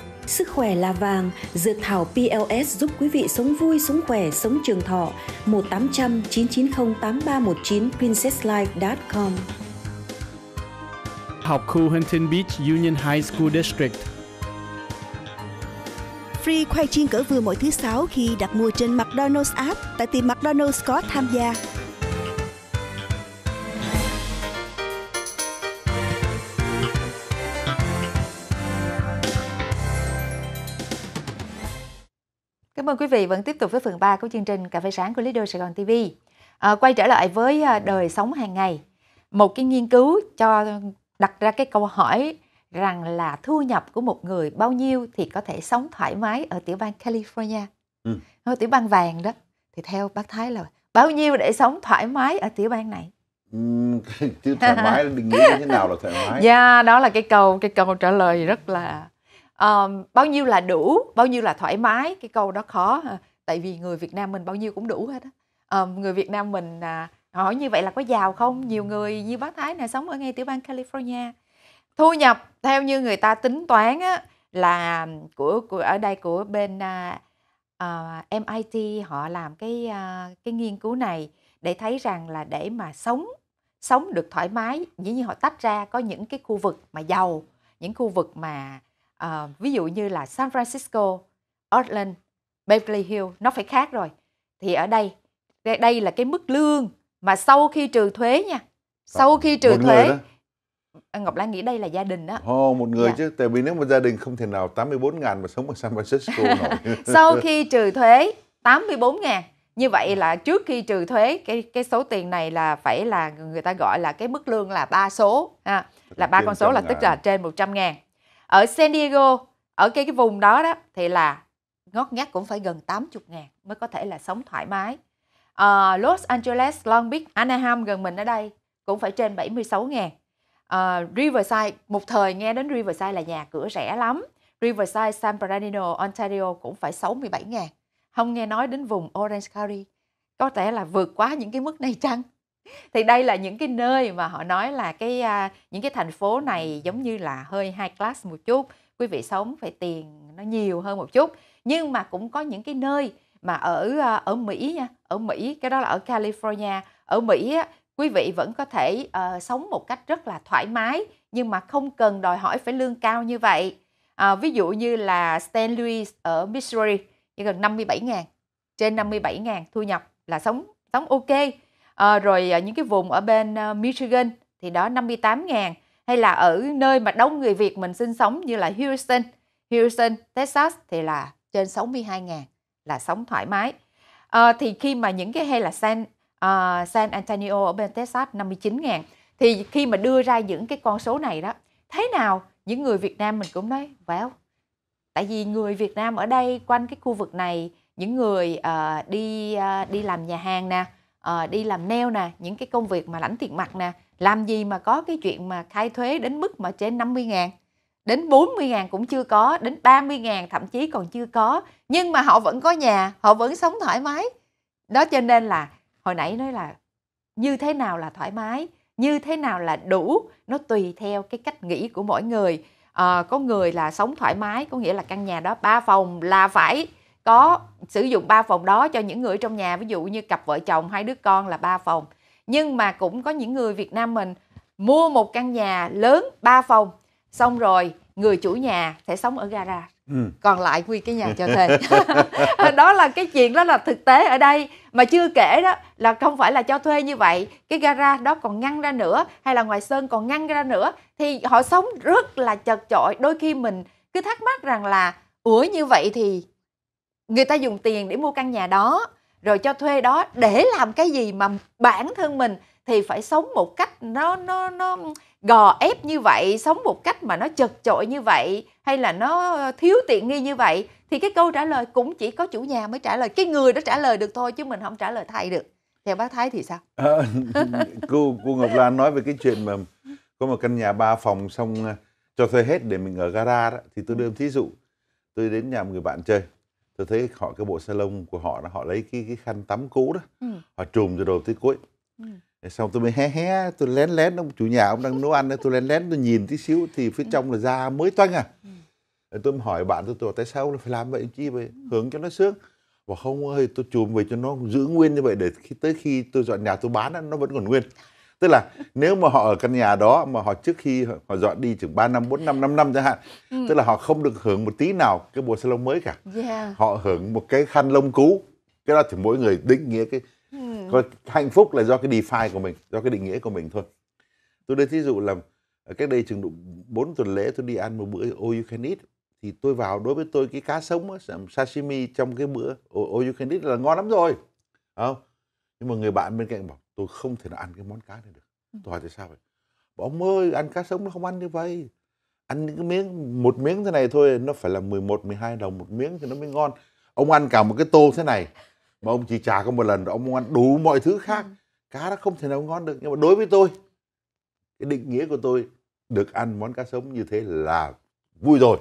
Sức khỏe là vàng, dược thảo PLS giúp quý vị sống vui, sống khỏe, sống trường thọ. 1800 990 8319 princesslife.com Học khu Huntington Beach Union High School District Free khoai chiên cỡ vừa mỗi thứ sáu khi đặt mua trên McDonald's app tại tiệm McDonald's có tham gia. Cảm ơn quý vị vẫn tiếp tục với phần 3 của chương trình Cà phê sáng của Lido Sài Gòn TV. À, quay trở lại với à, đời sống hàng ngày. Một cái nghiên cứu cho đặt ra cái câu hỏi rằng là thu nhập của một người bao nhiêu thì có thể sống thoải mái ở tiểu bang California. Ừ. tiểu bang vàng đó thì theo bác Thái là bao nhiêu để sống thoải mái ở tiểu bang này? chứ ừ, (laughs) thoải mái định nghĩa như thế nào là thoải mái? (laughs) Dạ, yeah, đó là cái câu cái câu trả lời rất là um, bao nhiêu là đủ bao nhiêu là thoải mái cái câu đó khó tại vì người Việt Nam mình bao nhiêu cũng đủ hết á um, người Việt Nam mình à, hỏi như vậy là có giàu không nhiều người như bác Thái này sống ở ngay tiểu bang California thu nhập theo như người ta tính toán á, là của, của ở đây của bên uh, à, à, MIT họ làm cái uh, cái nghiên cứu này để thấy rằng là để mà sống sống được thoải mái dĩ nhiên họ tách ra có những cái khu vực mà giàu những khu vực mà à, ví dụ như là San Francisco, Oakland, Beverly Hills nó phải khác rồi. Thì ở đây đây là cái mức lương mà sau khi trừ thuế nha. Ờ, sau khi trừ một thuế Ngọc Lan nghĩ đây là gia đình đó. Ồ, oh, một người dạ. chứ, tại vì nếu mà gia đình không thể nào 84 ngàn mà sống ở San Francisco nổi. (laughs) sau khi trừ thuế 84 ngàn như vậy là trước khi trừ thuế cái cái số tiền này là phải là người ta gọi là cái mức lương là ba số à, là ba con số là tức là trên 100 ngàn ở San Diego ở cái cái vùng đó đó thì là ngót ngắt cũng phải gần 80 ngàn mới có thể là sống thoải mái à, Los Angeles, Long Beach, Anaheim gần mình ở đây cũng phải trên 76 ngàn à, Riverside một thời nghe đến Riverside là nhà cửa rẻ lắm Riverside, San Bernardino, Ontario cũng phải 67 ngàn không nghe nói đến vùng Orange County có thể là vượt quá những cái mức này chăng thì đây là những cái nơi mà họ nói là cái những cái thành phố này giống như là hơi high class một chút quý vị sống phải tiền nó nhiều hơn một chút nhưng mà cũng có những cái nơi mà ở ở Mỹ nha ở Mỹ cái đó là ở California ở Mỹ á, quý vị vẫn có thể uh, sống một cách rất là thoải mái nhưng mà không cần đòi hỏi phải lương cao như vậy à, ví dụ như là Stan Louis ở Missouri chỉ gần 57 ngàn trên 57 ngàn thu nhập là sống sống ok à, rồi ờ, những cái vùng ở bên ờ, Michigan thì đó 58.000 hay là ở nơi mà đông người Việt mình sinh sống như là Houston, Houston, Texas thì là trên 62.000 là sống thoải mái. À, thì khi mà những cái hay là San uh, San Antonio ở bên Texas 59.000 thì khi mà đưa ra những cái con số này đó thế nào những người Việt Nam mình cũng nói wow tại vì người Việt Nam ở đây quanh cái khu vực này những người uh, đi uh, đi làm nhà hàng nè uh, đi làm neo nè những cái công việc mà lãnh tiền mặt nè làm gì mà có cái chuyện mà khai thuế đến mức mà trên 50 ngàn đến 40 ngàn cũng chưa có đến 30 ngàn thậm chí còn chưa có nhưng mà họ vẫn có nhà họ vẫn sống thoải mái đó cho nên là hồi nãy nói là như thế nào là thoải mái như thế nào là đủ nó tùy theo cái cách nghĩ của mỗi người à, có người là sống thoải mái có nghĩa là căn nhà đó ba phòng là phải có sử dụng ba phòng đó cho những người trong nhà ví dụ như cặp vợ chồng hai đứa con là ba phòng nhưng mà cũng có những người Việt Nam mình mua một căn nhà lớn ba phòng xong rồi người chủ nhà sẽ sống ở gara ừ. còn lại quy cái nhà cho thuê (laughs) (laughs) đó là cái chuyện đó là thực tế ở đây mà chưa kể đó là không phải là cho thuê như vậy cái gara đó còn ngăn ra nữa hay là ngoài sơn còn ngăn ra nữa thì họ sống rất là chật chội đôi khi mình cứ thắc mắc rằng là ủa như vậy thì người ta dùng tiền để mua căn nhà đó rồi cho thuê đó để làm cái gì mà bản thân mình thì phải sống một cách nó nó nó gò ép như vậy sống một cách mà nó chật chội như vậy hay là nó thiếu tiện nghi như vậy thì cái câu trả lời cũng chỉ có chủ nhà mới trả lời cái người đó trả lời được thôi chứ mình không trả lời thay được theo bác thái thì sao à, (laughs) cô cô ngọc lan nói về cái chuyện mà có một căn nhà ba phòng xong ờ, cho thuê hết để mình ở gara đó thì tôi ừ. đưa thí dụ tôi đến nhà một người bạn chơi tôi thấy họ cái bộ salon của họ đó họ lấy cái cái khăn tắm cũ đó ừ. họ trùm từ đầu tới cuối ừ. xong tôi mới hé hé tôi lén lén ông chủ nhà ông đang nấu ăn tôi lén lén tôi nhìn tí xíu thì phía ừ. trong là da mới toanh à ừ. tôi hỏi bạn tôi tôi tại sao phải làm vậy chi vậy hướng cho nó sướng và không ơi tôi chùm về cho nó giữ nguyên như vậy để khi tới khi tôi dọn nhà tôi bán nó vẫn còn nguyên tức là nếu mà họ ở căn nhà đó mà họ trước khi họ dọn đi chừng 3 năm 4 năm 5 năm chẳng hạn ừ. tức là họ không được hưởng một tí nào cái bộ salon mới cả yeah. họ hưởng một cái khăn lông cũ cái đó thì mỗi người định nghĩa cái ừ. hạnh phúc là do cái define của mình do cái định nghĩa của mình thôi tôi đưa thí dụ là ờ, cách đây chừng độ 4 tuần lễ tôi đi ăn một bữa all you can eat thì tôi vào đối với tôi cái cá sống sashimi trong cái bữa all you can eat là ngon lắm rồi không nhưng mà người bạn bên cạnh bảo tôi không thể nào ăn cái món cá này được ừ. tôi hỏi tại sao vậy bảo ông ơi ăn cá sống nó không ăn như vậy ăn những cái miếng một miếng thế này thôi nó phải là 11 12 đồng một miếng thì nó mới ngon ông ăn cả một cái tô thế này mà ông chỉ trả có một lần rồi ông ăn đủ mọi thứ khác ừ. cá nó không thể nào ngon được nhưng mà đối với tôi cái định nghĩa của tôi được ăn món cá sống như thế là vui rồi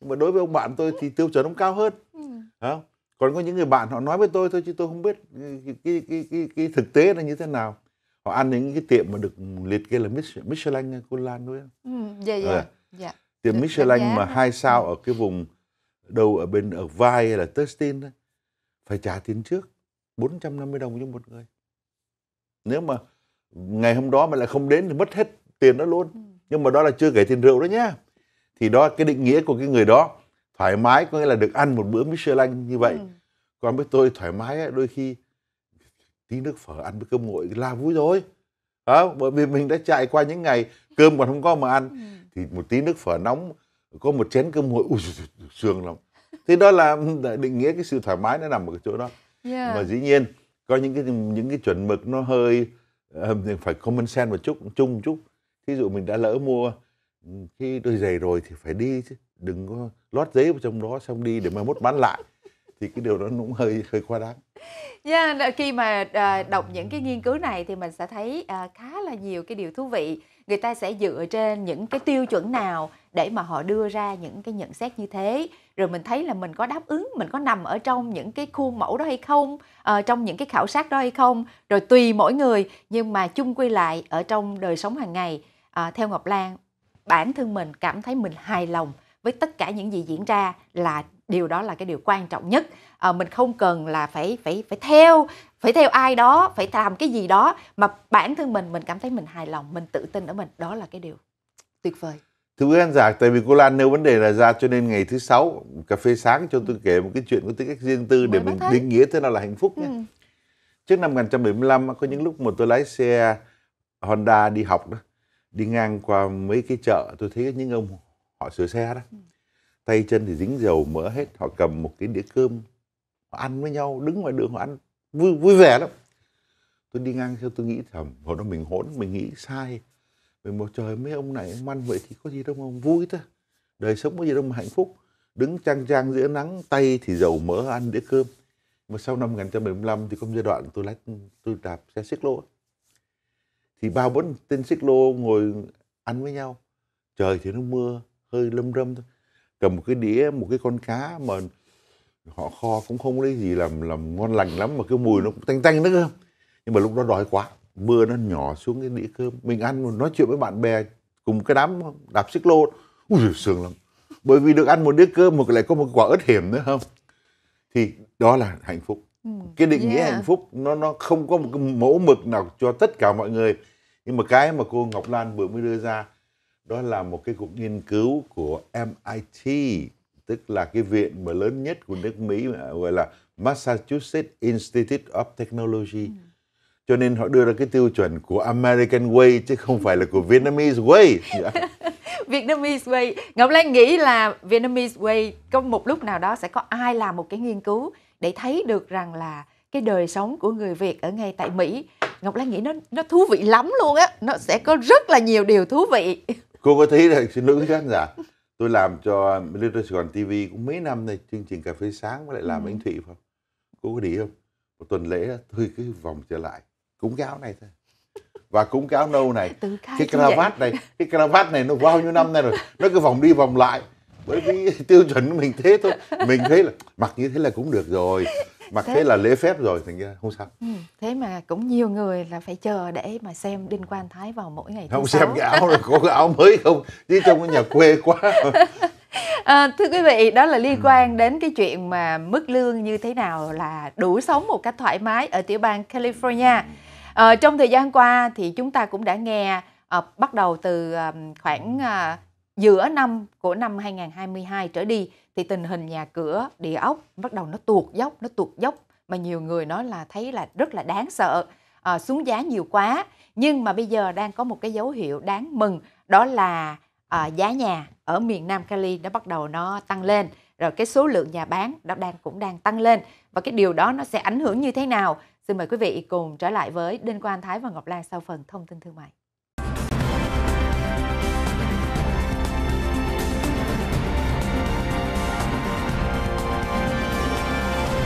nhưng mà đối với ông bạn tôi thì tiêu chuẩn ông cao hơn ừ. không còn có những người bạn họ nói với tôi thôi chứ tôi không biết ừ, cái cái cái, cái, cái thực tế là như thế nào họ ăn những cái tiệm mà được liệt kê là Michelin cô Lan đúng không? Ừ, dạ dạ. À. dạ. Tiệm Michelin mà hai sao ừ. ở cái vùng đâu ở bên ở vai hay là Tustin phải trả tiền trước 450 đồng cho một người. Nếu mà ngày hôm đó mà lại không đến thì mất hết tiền đó luôn. Ừ. Nhưng mà đó là chưa kể tiền rượu đó nhá. Thì đó cái định nghĩa của cái người đó thoải mái có nghĩa là được ăn một bữa Michelin như vậy ừ. còn với tôi thoải mái ấy, đôi khi tí nước phở ăn với cơm nguội là vui rồi đó bởi vì mình đã chạy qua những ngày cơm còn không có mà ăn ừ. thì một tí nước phở nóng có một chén cơm nguội ui sương lắm thế đó là định nghĩa cái sự thoải mái nó nằm ở cái chỗ đó yeah. mà dĩ nhiên có những cái những cái chuẩn mực nó hơi ờ, phải common sense một chút chung một chút thí dụ mình đã lỡ mua ừ, khi đôi giày rồi thì phải đi chứ đừng có lót giấy vào trong đó xong đi để mai mốt bán lại thì cái điều đó cũng hơi hơi quá đáng. Yeah, khi mà à, đọc những cái nghiên cứu này thì mình sẽ thấy à, khá là nhiều cái điều thú vị. Người ta sẽ dựa trên những cái tiêu chuẩn nào để mà họ đưa ra những cái nhận xét như thế. Rồi mình thấy là mình có đáp ứng, mình có nằm ở trong những cái khuôn mẫu đó hay không, à, trong những cái khảo sát đó hay không. Rồi tùy mỗi người nhưng mà chung quy lại ở trong đời sống hàng ngày. À, theo Ngọc Lan, bản thân mình cảm thấy mình hài lòng với tất cả những gì diễn ra là điều đó là cái điều quan trọng nhất à, mình không cần là phải phải phải theo phải theo ai đó phải làm cái gì đó mà bản thân mình mình cảm thấy mình hài lòng mình tự tin ở mình đó là cái điều tuyệt vời thưa quý khán giả tại vì cô Lan nêu vấn đề là ra cho nên ngày thứ sáu cà phê sáng cho tôi kể một cái chuyện có tính cách riêng tư để mình, mình định nghĩa thế nào là hạnh phúc nhé ừ. trước năm 1975 có những lúc mà tôi lái xe Honda đi học đó đi ngang qua mấy cái chợ tôi thấy những ông họ sửa xe đó ừ. tay chân thì dính dầu mỡ hết họ cầm một cái đĩa cơm họ ăn với nhau đứng ngoài đường họ ăn vui vui vẻ lắm tôi đi ngang theo tôi nghĩ thầm hồi đó mình hỗn mình nghĩ sai mình một trời mấy ông này ông ăn vậy thì có gì đâu mà vui thôi đời sống có gì đâu mà hạnh phúc đứng trang trang giữa nắng tay thì dầu mỡ ăn đĩa cơm mà sau năm 1975 thì có một giai đoạn tôi lái tôi đạp xe xích lô thì ba bốn tên xích lô ngồi ăn với nhau trời thì nó mưa hơi lâm râm thôi cầm một cái đĩa một cái con cá mà họ kho cũng không lấy gì làm làm ngon lành lắm mà cái mùi nó cũng tanh tanh nữa cơ nhưng mà lúc đó đói quá mưa nó nhỏ xuống cái đĩa cơm mình ăn nói chuyện với bạn bè cùng cái đám đạp xích lô ui giời, sướng lắm bởi vì được ăn một đĩa cơm mà lại có một quả ớt hiểm nữa không thì đó là hạnh phúc ừ, cái định yeah. nghĩa hạnh phúc nó nó không có một cái mẫu mực nào cho tất cả mọi người nhưng mà cái mà cô Ngọc Lan vừa mới đưa ra đó là một cái cuộc nghiên cứu của MIT tức là cái viện mà lớn nhất của nước Mỹ gọi là Massachusetts Institute of Technology. Ừ. Cho nên họ đưa ra cái tiêu chuẩn của American Way chứ không phải là của Vietnamese Way. Yeah. (laughs) Vietnamese Way. Ngọc Lan nghĩ là Vietnamese Way có một lúc nào đó sẽ có ai làm một cái nghiên cứu để thấy được rằng là cái đời sống của người Việt ở ngay tại Mỹ. Ngọc Lan nghĩ nó nó thú vị lắm luôn á, nó sẽ có rất là nhiều điều thú vị cô có thấy là xin lỗi khán giả tôi làm cho Little Sài Gòn TV cũng mấy năm nay chương trình cà phê sáng với lại làm ừ. anh Thụy không cô có đi không một tuần lễ tôi cứ vòng trở lại cúng cáo này thôi và cúng cáo nâu này cái cravat này cái cravat này nó bao nhiêu năm nay rồi nó cứ vòng đi vòng lại bởi vì tiêu chuẩn của mình thế thôi mình thấy là mặc như thế là cũng được rồi mặc thế, thế là lễ phép rồi thành ra không sao ừ, thế mà cũng nhiều người là phải chờ để mà xem đinh quan thái vào mỗi ngày không xem cái áo là có cái áo mới không chứ trong cái nhà quê quá (laughs) À, thưa quý vị, đó là liên quan đến cái chuyện mà mức lương như thế nào là đủ sống một cách thoải mái ở tiểu bang California. À, trong thời gian qua thì chúng ta cũng đã nghe à, bắt đầu từ à, khoảng à, giữa năm của năm 2022 trở đi thì tình hình nhà cửa, địa ốc bắt đầu nó tuột dốc, nó tuột dốc mà nhiều người nói là thấy là rất là đáng sợ, à, xuống giá nhiều quá. Nhưng mà bây giờ đang có một cái dấu hiệu đáng mừng đó là à, giá nhà ở miền Nam Cali nó bắt đầu nó tăng lên rồi cái số lượng nhà bán nó đang cũng đang tăng lên và cái điều đó nó sẽ ảnh hưởng như thế nào xin mời quý vị cùng trở lại với Đinh Quang Thái và Ngọc Lan sau phần thông tin thương mại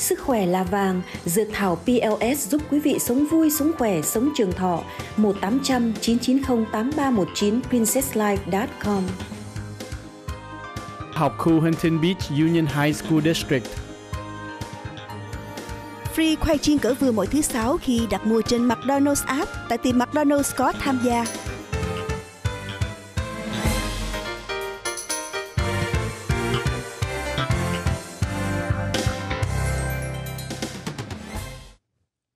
Sức khỏe là vàng, dược thảo PLS giúp quý vị sống vui, sống khỏe, sống trường thọ. 1800 990 8319 princesslife.com Học khu Huntington Beach Union High School District Free khoai chiên cỡ vừa mỗi thứ sáu khi đặt mua trên McDonald's app tại tiệm McDonald's có tham gia.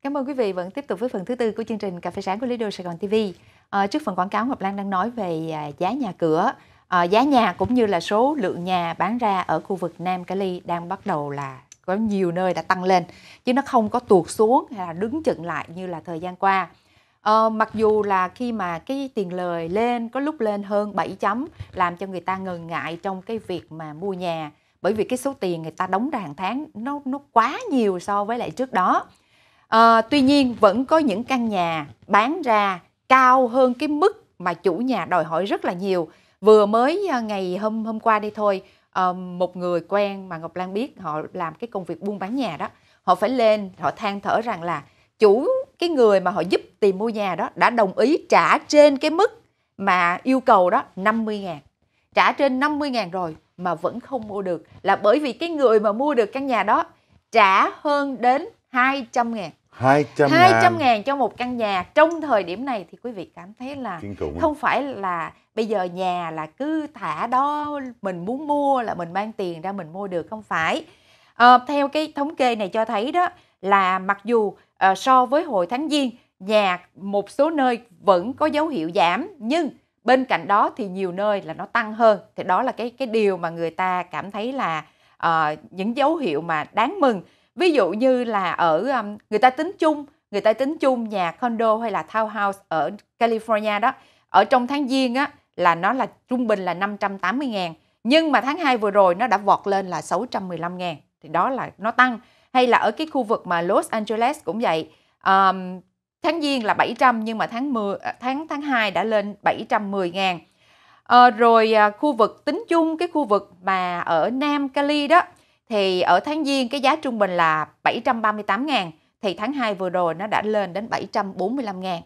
Cảm ơn quý vị vẫn tiếp tục với phần thứ tư của chương trình Cà phê sáng của Lido Sài Gòn TV. À, ờ, trước phần quảng cáo, Ngọc Lan đang nói về à, giá nhà cửa. À, giá nhà cũng như là số lượng nhà bán ra ở khu vực Nam Cali đang bắt đầu là có nhiều nơi đã tăng lên chứ nó không có tuột xuống hay là đứng chừng lại như là thời gian qua. Ờ, mặc dù là khi mà cái tiền lời lên có lúc lên hơn 7 chấm làm cho người ta ngần ngại trong cái việc mà mua nhà bởi vì cái số tiền người ta đóng ra hàng tháng nó nó quá nhiều so với lại trước đó À, tuy nhiên vẫn có những căn nhà bán ra cao hơn cái mức mà chủ nhà đòi hỏi rất là nhiều. Vừa mới ờ, ngày hôm hôm qua đây thôi, ờ, một người quen mà Ngọc Lan biết họ làm cái công việc buôn bán nhà đó, họ phải lên họ than thở rằng là chủ cái người mà họ giúp tìm mua nhà đó đã đồng ý trả trên cái mức mà yêu cầu đó 50 ngàn. Trả trên 50 ngàn rồi mà vẫn không mua được là bởi vì cái người mà mua được căn nhà đó trả hơn đến 200 ngàn 200 ngàn. ngàn cho một căn nhà trong thời điểm này thì quý vị cảm thấy là không phải là bây giờ nhà là cứ thả đó mình muốn mua là mình mang tiền ra mình mua được không phải à, theo cái thống kê này cho thấy đó là mặc dù à, so với hồi tháng giêng nhà một số nơi vẫn có dấu hiệu giảm nhưng bên cạnh đó thì nhiều nơi là nó tăng hơn thì đó là cái cái điều mà người ta cảm thấy là à, những dấu hiệu mà đáng mừng ví dụ như là ở um, người ta tính chung người ta tính chung nhà condo hay là townhouse ở California đó ở trong tháng giêng á là nó là trung bình là 580 ngàn nhưng mà tháng 2 vừa rồi nó đã vọt lên là 615 ngàn thì đó là nó tăng hay là ở cái khu vực mà Los Angeles cũng vậy um, tháng giêng là 700 nhưng mà tháng 10 ờ, tháng tháng 2 đã lên 710 ngàn à, rồi à, khu vực tính chung cái khu vực mà ở Nam Cali đó thì ở tháng Giêng cái giá trung bình là 738 ngàn thì tháng 2 vừa rồi nó đã lên đến 745 ngàn.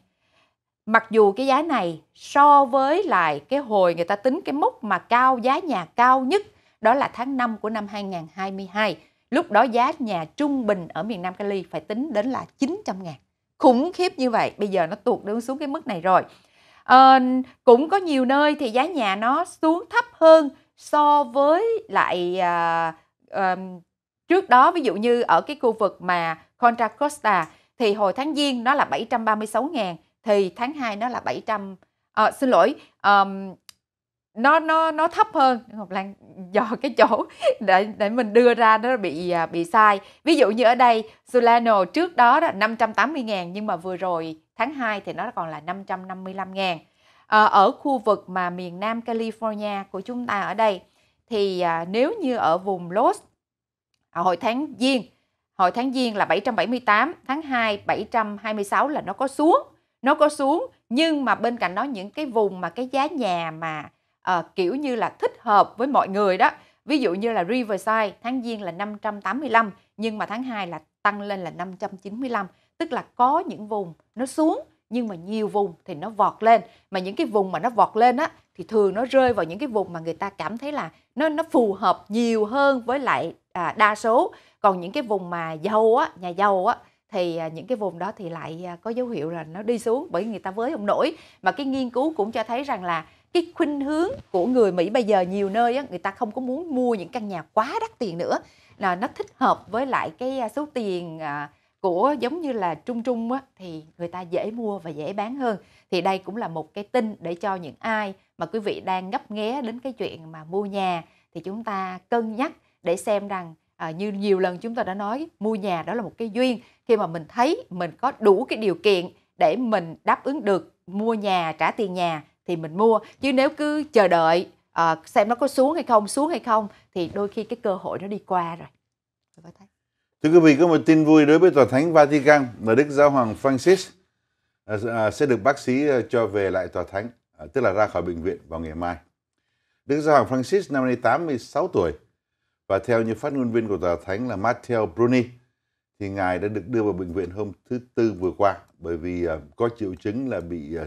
Mặc dù cái giá này so với lại cái hồi người ta tính cái mốc mà cao giá nhà cao nhất đó là tháng 5 của năm 2022. Lúc đó giá nhà trung bình ở miền Nam Cali phải tính đến là 900 ngàn. Khủng khiếp như vậy, bây giờ nó tuột đứng xuống cái mức này rồi. À, cũng có nhiều nơi thì giá nhà nó xuống thấp hơn so với lại à, um, trước đó ví dụ như ở cái khu vực mà Contra Costa thì hồi tháng giêng nó là 736 ngàn thì tháng 2 nó là 700 à, ờ, xin lỗi um, nó nó nó thấp hơn Ngọc Lan (laughs) do cái chỗ để để mình đưa ra nó bị à, bị sai. Ví dụ như ở đây Solano trước đó là 580 ngàn nhưng mà vừa rồi tháng 2 thì nó còn là 555 ngàn. À, ở khu vực mà miền Nam California của chúng ta ở đây thì à, nếu như ở vùng Los à, hồi tháng Giêng, hồi tháng Giêng là 778, tháng 2 726 là nó có xuống, nó có xuống nhưng mà bên cạnh đó những cái vùng mà cái giá nhà mà à, kiểu như là thích hợp với mọi người đó, ví dụ như là Riverside tháng Giêng là 585 nhưng mà tháng 2 là tăng lên là 595, tức là có những vùng nó xuống nhưng mà nhiều vùng thì nó vọt lên mà những cái vùng mà nó vọt lên á thì thường nó rơi vào những cái vùng mà người ta cảm thấy là nó nó phù hợp nhiều hơn với lại à, đa số còn những cái vùng mà giàu á nhà giàu á thì à, những cái vùng đó thì lại à, có dấu hiệu là nó đi xuống bởi người ta với không nổi mà cái nghiên cứu cũng cho thấy rằng là cái khuynh hướng của người Mỹ bây giờ nhiều nơi á, người ta không có muốn mua những căn nhà quá đắt tiền nữa là nó thích hợp với lại cái à, số tiền à, của giống như là trung trung á, thì người ta dễ mua và dễ bán hơn thì đây cũng là một cái tin để cho những ai mà quý vị đang ngấp nghé đến cái chuyện mà mua nhà thì chúng ta cân nhắc để xem rằng à, như nhiều lần chúng ta đã nói mua nhà đó là một cái duyên khi mà mình thấy mình có đủ cái điều kiện để mình đáp ứng được mua nhà trả tiền nhà thì mình mua chứ nếu cứ chờ đợi à, xem nó có xuống hay không xuống hay không thì đôi khi cái cơ hội nó đi qua rồi Thưa quý vị, có một tin vui đối với Tòa Thánh Vatican là Đức Giáo Hoàng Francis à, à, sẽ được bác sĩ à, cho về lại Tòa Thánh, tức là ra khỏi bệnh viện vào ngày mai. Đức Giáo Hoàng Francis năm nay 86 tuổi và theo như phát ngôn viên của Tòa Thánh là Matteo Bruni thì Ngài đã được đưa vào bệnh viện hôm thứ Tư vừa qua bởi vì có triệu chứng là bị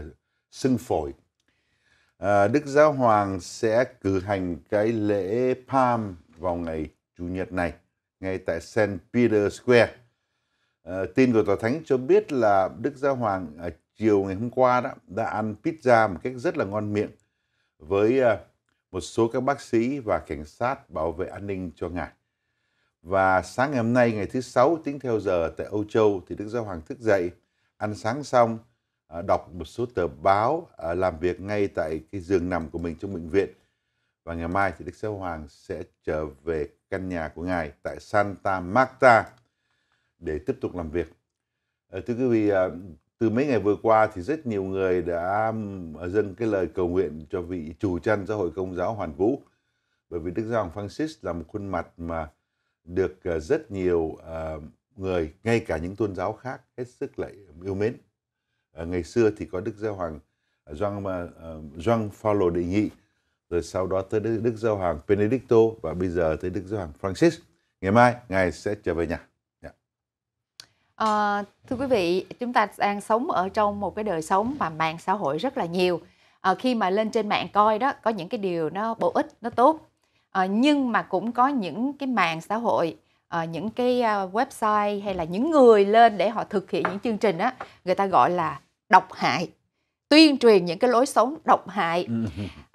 sưng phổi. Đức Giáo Hoàng sẽ cử hành cái lễ Palm vào ngày Chủ nhật này ngay tại St. Peter Square. À, tin của Tòa Thánh cho biết là Đức Giáo Hoàng à, chiều ngày hôm qua đó đã ăn pizza một cách rất là ngon miệng với à, một số các bác sĩ và cảnh sát bảo vệ an ninh cho ngài. Và sáng ngày hôm nay, ngày thứ Sáu, tính theo giờ tại Âu Châu, thì Đức Giáo Hoàng thức dậy, ăn sáng xong, à, đọc một số tờ báo, à, làm việc ngay tại cái giường nằm của mình trong bệnh viện. Và ngày mai thì Đức Giáo Hoàng sẽ trở về căn nhà của Ngài tại Santa Marta để tiếp tục làm việc. Ờ, thưa quý vị, ờ, từ mấy ngày vừa qua thì rất nhiều người đã dâng cái lời cầu nguyện cho vị chủ trăn giáo hội công giáo Hoàn Vũ. Bởi vì Đức Giáo Hoàng Francis là một khuôn mặt mà được ờ, rất nhiều người, ngay cả những tôn giáo khác, hết sức lại yêu mến. Ngày xưa thì có Đức Giáo Hoàng Doan, Doan Paulo đệ nghị rồi sau đó tới Đức, Đức Giáo Hoàng Benedicto và bây giờ tới Đức Giáo Hoàng Francis. Ngày mai ngài sẽ trở về nhà. À, thưa quý vị, chúng ta đang sống ở trong một cái đời sống mà mạng xã hội rất là nhiều. À, khi mà lên trên mạng coi đó có những cái điều nó bổ ích, nó tốt. À, nhưng mà cũng có những cái mạng xã hội À, những cái website hay là những người lên để họ thực hiện những chương trình á người ta gọi là độc hại tuyên truyền những cái lối sống độc hại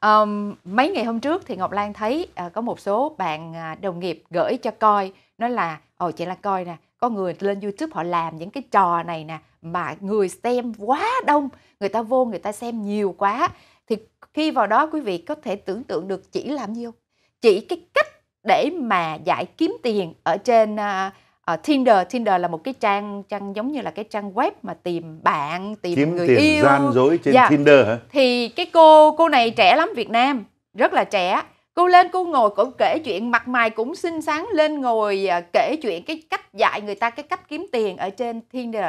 um, mấy ngày hôm trước thì ngọc lan thấy uh, có một số bạn uh, đồng nghiệp gửi cho coi nói là ồ chị lan coi nè có người lên youtube họ làm những cái trò này nè mà người xem quá đông người ta vô người ta xem nhiều quá thì khi vào đó quý vị có thể tưởng tượng được chỉ làm gì không chỉ cái cách để mà giải kiếm tiền ở trên uh, uh, Tinder Tinder là một cái trang trang giống như là cái trang web mà tìm bạn tìm Kiếm người tiền yêu gian dối trên yeah. Dạ. Tinder hả thì cái cô cô này trẻ lắm Việt Nam rất là trẻ cô lên cô ngồi cũng kể chuyện mặt mày cũng xinh xắn lên ngồi uh, kể chuyện cái cách dạy người ta cái cách kiếm tiền ở trên Tinder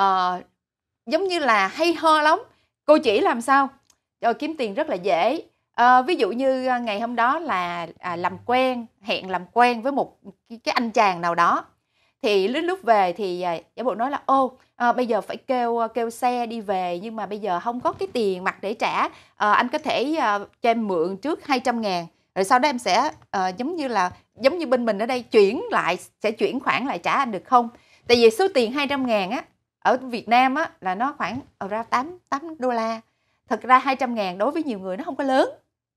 uh, giống như là hay ho lắm cô chỉ làm sao rồi kiếm tiền rất là dễ À, ví dụ như ờ, ngày hôm đó là à, làm quen hẹn làm quen với một cái anh chàng nào đó thì lúc lúc về thì à, giả bộ nói là ô à, bây giờ phải kêu kêu xe đi về nhưng mà bây giờ không có cái tiền mặt để trả à, anh có thể à, cho em mượn trước 200 ngàn rồi sau đó em sẽ à, giống như là giống như bên mình ở đây chuyển lại sẽ chuyển khoản lại trả anh được không tại vì số tiền 200 ngàn á ở Việt Nam á là nó khoảng ra 8 8 đô la thật ra 200 ngàn đối với nhiều người nó không có lớn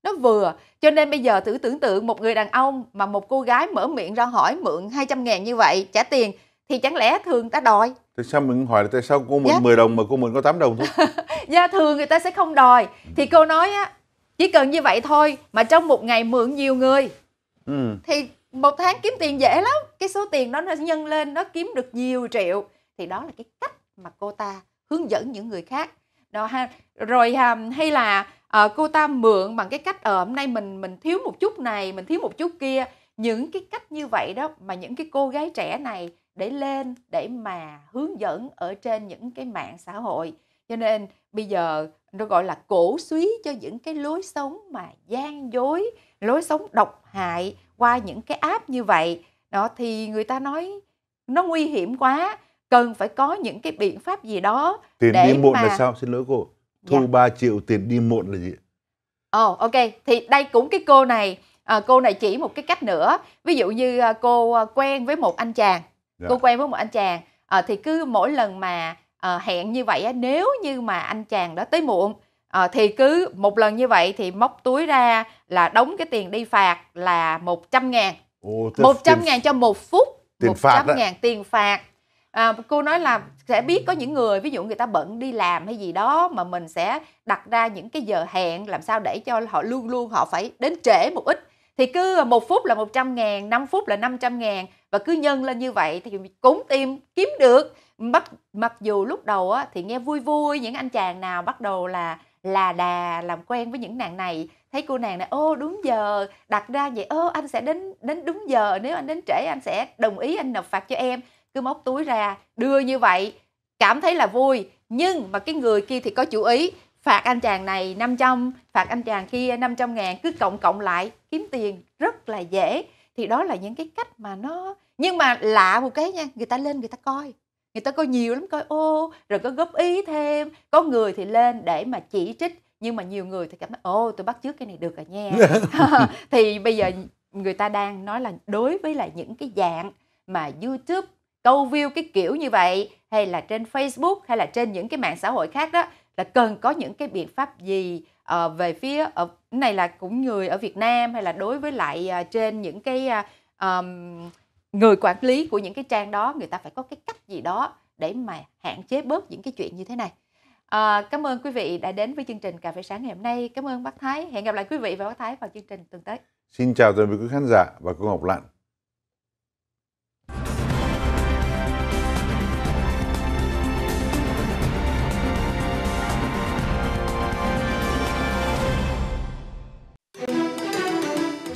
nó vừa cho nên bây giờ thử tưởng tượng một người đàn ông mà một cô gái mở miệng ra hỏi mượn 200 ngàn như vậy trả tiền thì chẳng lẽ thường ta đòi tại sao mình hỏi là tại sao cô mượn dạ. 10 đồng mà cô mượn có 8 đồng thôi (laughs) dạ thường người ta sẽ không đòi thì cô nói á chỉ cần như vậy thôi mà trong một ngày mượn nhiều người ừ. thì một tháng kiếm tiền dễ lắm cái số tiền đó nó nhân lên nó kiếm được nhiều triệu thì đó là cái cách mà cô ta hướng dẫn những người khác đó ha rồi hay là à, cô ta mượn bằng cái cách ở ờ, hôm nay mình mình thiếu một chút này mình thiếu một chút kia những cái cách như vậy đó mà những cái cô gái trẻ này để lên để mà hướng dẫn ở trên những cái mạng xã hội cho nên bây giờ nó gọi là cổ suý cho những cái lối sống mà gian dối lối sống độc hại qua những cái app như vậy đó thì người ta nói nó nguy hiểm quá cần phải có những cái biện pháp gì đó tiền để đi muộn mà... là sao xin lỗi cô thu yeah. Dạ. 3 triệu tiền đi muộn là gì Ồ oh, ok, thì đây cũng cái cô này à, cô này chỉ một cái cách nữa ví dụ như à, cô à, quen với một anh chàng yeah. Dạ. cô quen với một anh chàng à, thì cứ mỗi lần mà à, hẹn như vậy á, nếu như mà anh chàng đó tới muộn à, thì cứ một lần như vậy thì móc túi ra là đóng cái tiền đi phạt là 100 ngàn oh, 100 ngàn cho một phút tiền 100 phạt ngàn tiền phạt à, cô nói là sẽ biết có những người ví dụ người ta bận đi làm hay gì đó mà mình sẽ đặt ra những cái giờ hẹn làm sao để cho họ luôn luôn họ phải đến trễ một ít thì cứ một phút là 100 ngàn, 5 phút là 500 ngàn và cứ nhân lên như vậy thì cũng tìm kiếm được mặc mặc dù lúc đầu á, thì nghe vui vui những anh chàng nào bắt đầu là là đà làm quen với những nàng này thấy cô nàng này ô đúng giờ đặt ra vậy ô anh sẽ đến đến đúng giờ nếu anh đến trễ anh sẽ đồng ý anh nộp phạt cho em cứ móc túi ra đưa như vậy cảm thấy là vui nhưng mà cái người kia thì có chủ ý phạt anh chàng này 500 phạt anh chàng kia 500 ngàn cứ cộng cộng lại kiếm tiền rất là dễ thì đó là những cái cách mà nó nhưng mà lạ một cái nha người ta lên người ta coi người ta coi nhiều lắm coi ô rồi có góp ý thêm có người thì lên để mà chỉ trích nhưng mà nhiều người thì cảm thấy ô tôi bắt trước cái này được rồi nha (laughs) thì bây giờ người ta đang nói là đối với là những cái dạng mà youtube câu view cái kiểu như vậy hay là trên Facebook hay là trên những cái mạng xã hội khác đó là cần có những cái biện pháp gì uh, về phía ở này là cũng người ở Việt Nam hay là đối với lại uh, trên những cái uh, um, người quản lý của những cái trang đó người ta phải có cái cách gì đó để mà hạn chế bớt những cái chuyện như thế này. À, cảm ơn quý vị đã đến với chương trình Cà phê sáng ngày hôm nay. Cảm ơn bác Thái. Hẹn gặp lại quý vị và bác Thái vào chương trình tuần tới. Xin chào tạm biệt quý khán giả và cô Ngọc Lạnh.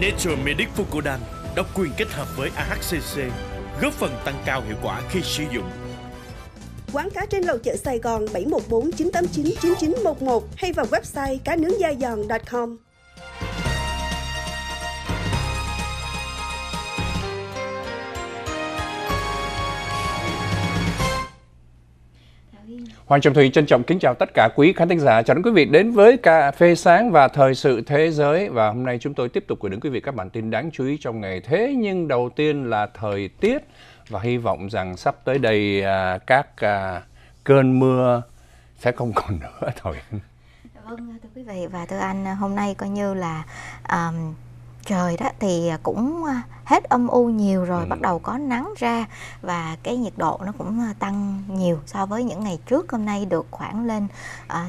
Nature Medic Fucodan độc quyền kết hợp với AHCC, góp phần tăng cao hiệu quả khi sử dụng. Quán cá trên lầu chợ Sài Gòn 714 989 9911 hay vào website cá nướng da giòn.com. Hoàng Trọng Thủy trân trọng kính chào tất cả quý khán thính giả. Chào đón quý vị đến với Cà phê sáng và Thời sự thế giới. Và hôm nay chúng tôi tiếp tục gửi đến quý vị các bản tin đáng chú ý trong ngày. Thế nhưng đầu tiên là thời tiết và hy vọng rằng sắp tới đây à, các à, cơn mưa sẽ không còn nữa thôi. Vâng, thưa quý vị và thưa anh, hôm nay coi như là um, trời đó thì à, cũng à, hết âm u nhiều rồi ừ. bắt đầu có nắng ra và cái nhiệt độ nó cũng à, tăng nhiều so với những ngày trước hôm nay được khoảng lên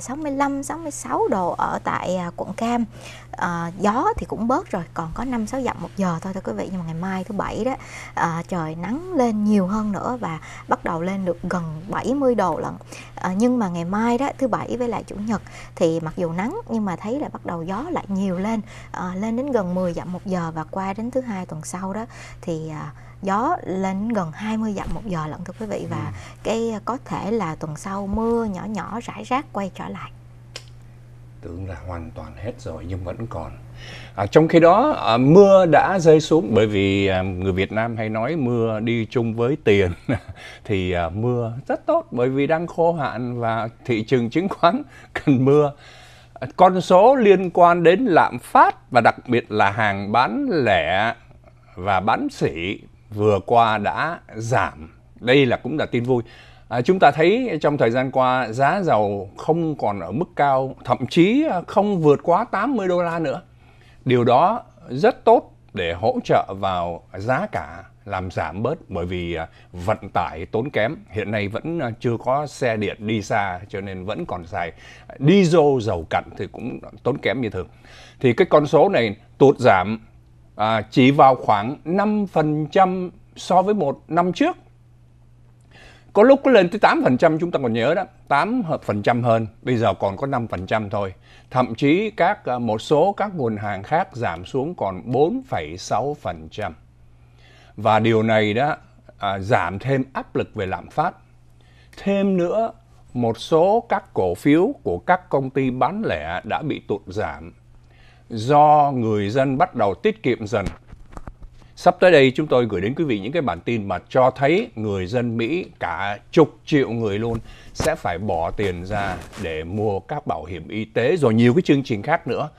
65 66 độ ở tại quận Cam à, gió thì cũng bớt rồi còn có năm sáu dặm một giờ thôi thưa quý vị nhưng mà ngày mai thứ bảy đó à, trời nắng lên nhiều hơn nữa và bắt đầu lên được gần 70 độ lận à, nhưng mà ngày mai đó thứ bảy với lại chủ nhật thì mặc dù nắng nhưng mà thấy là bắt đầu gió lại nhiều lên à, lên đến gần 10 dặm một giờ và qua đến thứ hai tuần sau đó thì à, gió lên gần 20 dặm một giờ lận thưa quý vị và ừ. cái có thể là tuần sau mưa nhỏ nhỏ rải rác quay trở lại tưởng là hoàn toàn hết rồi nhưng vẫn còn à, trong khi đó à, mưa đã rơi xuống bởi vì à, người Việt Nam hay nói mưa đi chung với tiền (laughs) thì à, mưa rất tốt bởi vì đang khô hạn và thị trường chứng khoán (laughs) cần mưa à, con số liên quan đến lạm phát và đặc biệt là hàng bán lẻ và bán sỉ vừa qua đã giảm đây là cũng là tin vui À, chúng ta thấy trong thời gian qua giá dầu không còn ở mức cao, thậm chí không vượt quá 80 đô la nữa. Điều đó rất tốt để hỗ trợ vào giá cả làm giảm bớt bởi vì à, vận tải tốn kém hiện nay vẫn à, chưa có xe điện đi xa cho nên vẫn còn xài diesel dầu cặn thì cũng tốn kém như thường thì cái con số này tụt giảm à, chỉ vào khoảng 5% so với một năm trước có lúc có lên tới 8% chúng ta còn nhớ đó 8% hơn bây giờ còn có 5% thôi thậm chí các à, một số các nguồn hàng khác giảm xuống còn 4,6% và điều này đó à, giảm thêm áp lực về lạm phát thêm nữa một số các cổ phiếu của các công ty bán lẻ đã bị tụt giảm do người dân bắt đầu tiết kiệm dần Sắp tới đây chúng tôi gửi đến quý vị những cái bản tin mà cho thấy người dân Mỹ cả chục triệu người luôn sẽ phải bỏ tiền ra để mua các bảo hiểm y tế rồi nhiều cái chương trình khác nữa.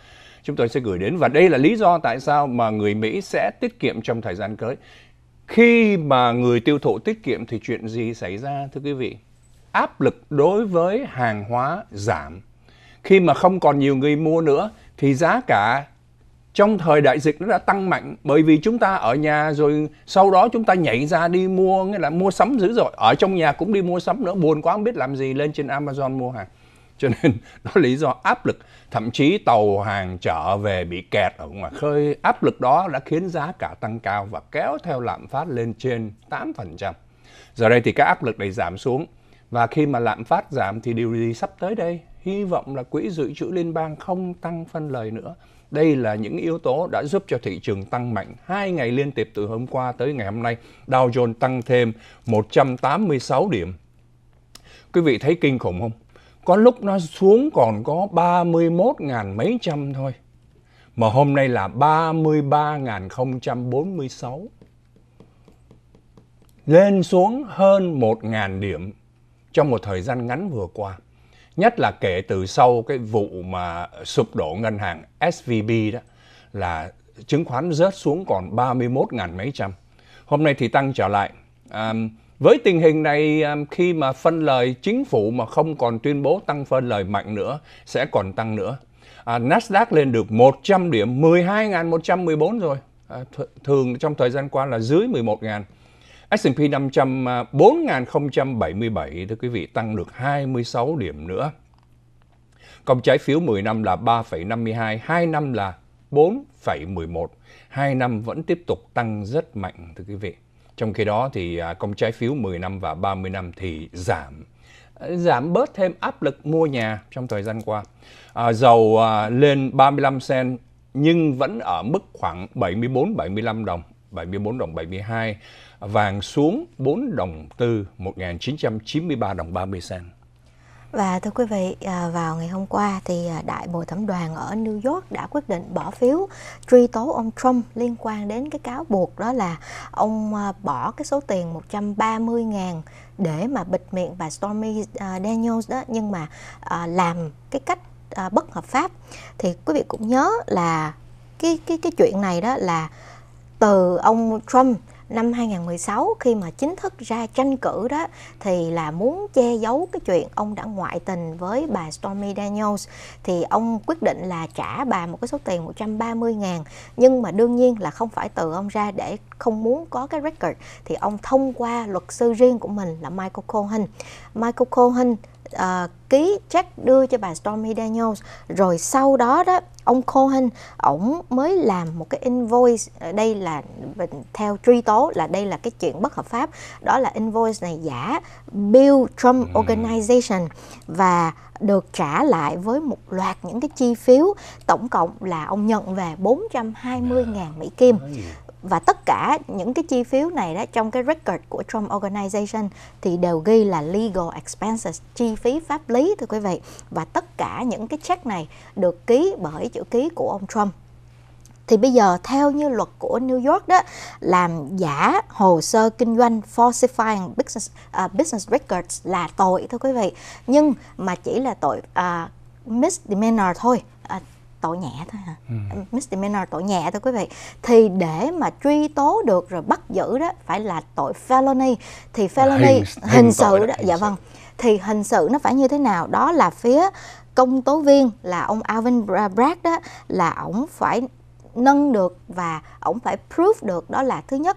Chúng tôi sẽ gửi đến và đây là lý do tại sao mà người Mỹ sẽ tiết kiệm trong thời gian tới. Khi mà người tiêu thụ tiết kiệm thì chuyện gì xảy ra thưa quý vị? Áp lực đối với hàng hóa giảm. Khi mà không còn nhiều người mua nữa thì giá cả trong thời đại dịch nó đã tăng mạnh bởi vì chúng ta ở nhà rồi sau đó chúng ta nhảy ra đi mua nghĩa là mua sắm dữ dội ở trong nhà cũng đi mua sắm nữa buồn quá không biết làm gì lên trên Amazon mua hàng (laughs) cho nên đó lý do áp lực thậm chí tàu hàng trở về bị kẹt ở ngoài khơi áp lực đó đã khiến giá cả tăng cao và kéo theo lạm phát lên trên 8% giờ đây thì các áp lực này giảm xuống và khi mà lạm phát giảm thì điều gì sắp tới đây hy vọng là quỹ dự trữ liên bang không tăng phân lời nữa đây là những yếu tố đã giúp cho thị trường tăng mạnh hai ngày liên tiếp từ hôm qua tới ngày hôm nay. Dow Jones tăng thêm 186 điểm. Quý vị thấy kinh khủng không? Có lúc nó xuống còn có 31 ngàn mấy trăm thôi. Mà hôm nay là 33.046. Lên xuống hơn 1.000 điểm trong một thời gian ngắn vừa qua nhất là kể từ sau cái vụ mà sụp đổ ngân hàng SVB đó là chứng khoán rớt xuống còn 31 ngàn mấy trăm. Hôm nay thì tăng trở lại. À, với tình hình này khi mà phân lời chính phủ mà không còn tuyên bố tăng phân lời mạnh nữa sẽ còn tăng nữa. À, Nasdaq lên được 100 điểm 12.114 rồi. À, th thường trong thời gian qua là dưới 11.000 S&P 500 4077 thưa quý vị tăng được 26 điểm nữa. Còn trái phiếu 10 năm là 3,52, 2 năm là 4,11. 2 năm vẫn tiếp tục tăng rất mạnh thưa quý vị. Trong khi đó thì à, công trái phiếu 10 năm và 30 năm thì giảm giảm bớt thêm áp lực mua nhà trong thời gian qua. À, dầu à, lên 35 sen nhưng vẫn ở mức khoảng 74-75 đồng. 74 đồng 72, vàng xuống 4 đồng tư 1993 đồng 30 sen Và thưa quý vị, à, vào ngày hôm qua thì à, Đại bồi thẩm đoàn ở New York đã quyết định bỏ phiếu truy tố ông Trump liên quan đến cái cáo buộc đó là ông à, bỏ cái số tiền 130 ngàn để mà bịt miệng bà Stormy Daniels đó nhưng mà làm cái cách bất hợp pháp. Thì quý vị cũng nhớ là cái cái cái chuyện này đó là từ ông Trump năm 2016 khi mà chính thức ra tranh cử đó thì là muốn che giấu cái chuyện ông đã ngoại tình với bà Stormy Daniels thì ông quyết định là trả bà một cái số tiền 130 ngàn nhưng mà đương nhiên là không phải từ ông ra để không muốn có cái record thì ông thông qua luật sư riêng của mình là Michael Cohen Michael Cohen uh, ký check đưa cho bà Stormy Daniels rồi sau đó đó ông Cohen ổng mới làm một cái invoice ờ, đây là theo truy tố là đây là cái chuyện bất hợp pháp đó là invoice này giả Bill Trump ừ. Organization và được trả lại với một loạt những cái chi phiếu tổng cộng là ông nhận về 420.000 Mỹ Kim và tất cả những cái chi phiếu này đó trong cái record của Trump Organization thì đều ghi là legal expenses chi phí pháp lý thưa quý vị và tất cả những cái check này được ký bởi chữ ký của ông Trump thì bây giờ theo như luật của New York đó làm giả hồ sơ kinh doanh falsifying business uh, business records là tội thưa quý vị nhưng mà chỉ là tội uh, misdemeanor thôi tội nhẹ thôi hả ừ. misdemeanor tội nhẹ thôi quý vị thì để mà truy tố được rồi bắt giữ đó phải là tội felony thì felony hình, hình sự đó, đó. dạ vâng thì hình sự nó phải như thế nào đó là phía công tố viên là ông Alvin Bragg đó là ổng phải nâng được và ổng phải proof được đó là thứ nhất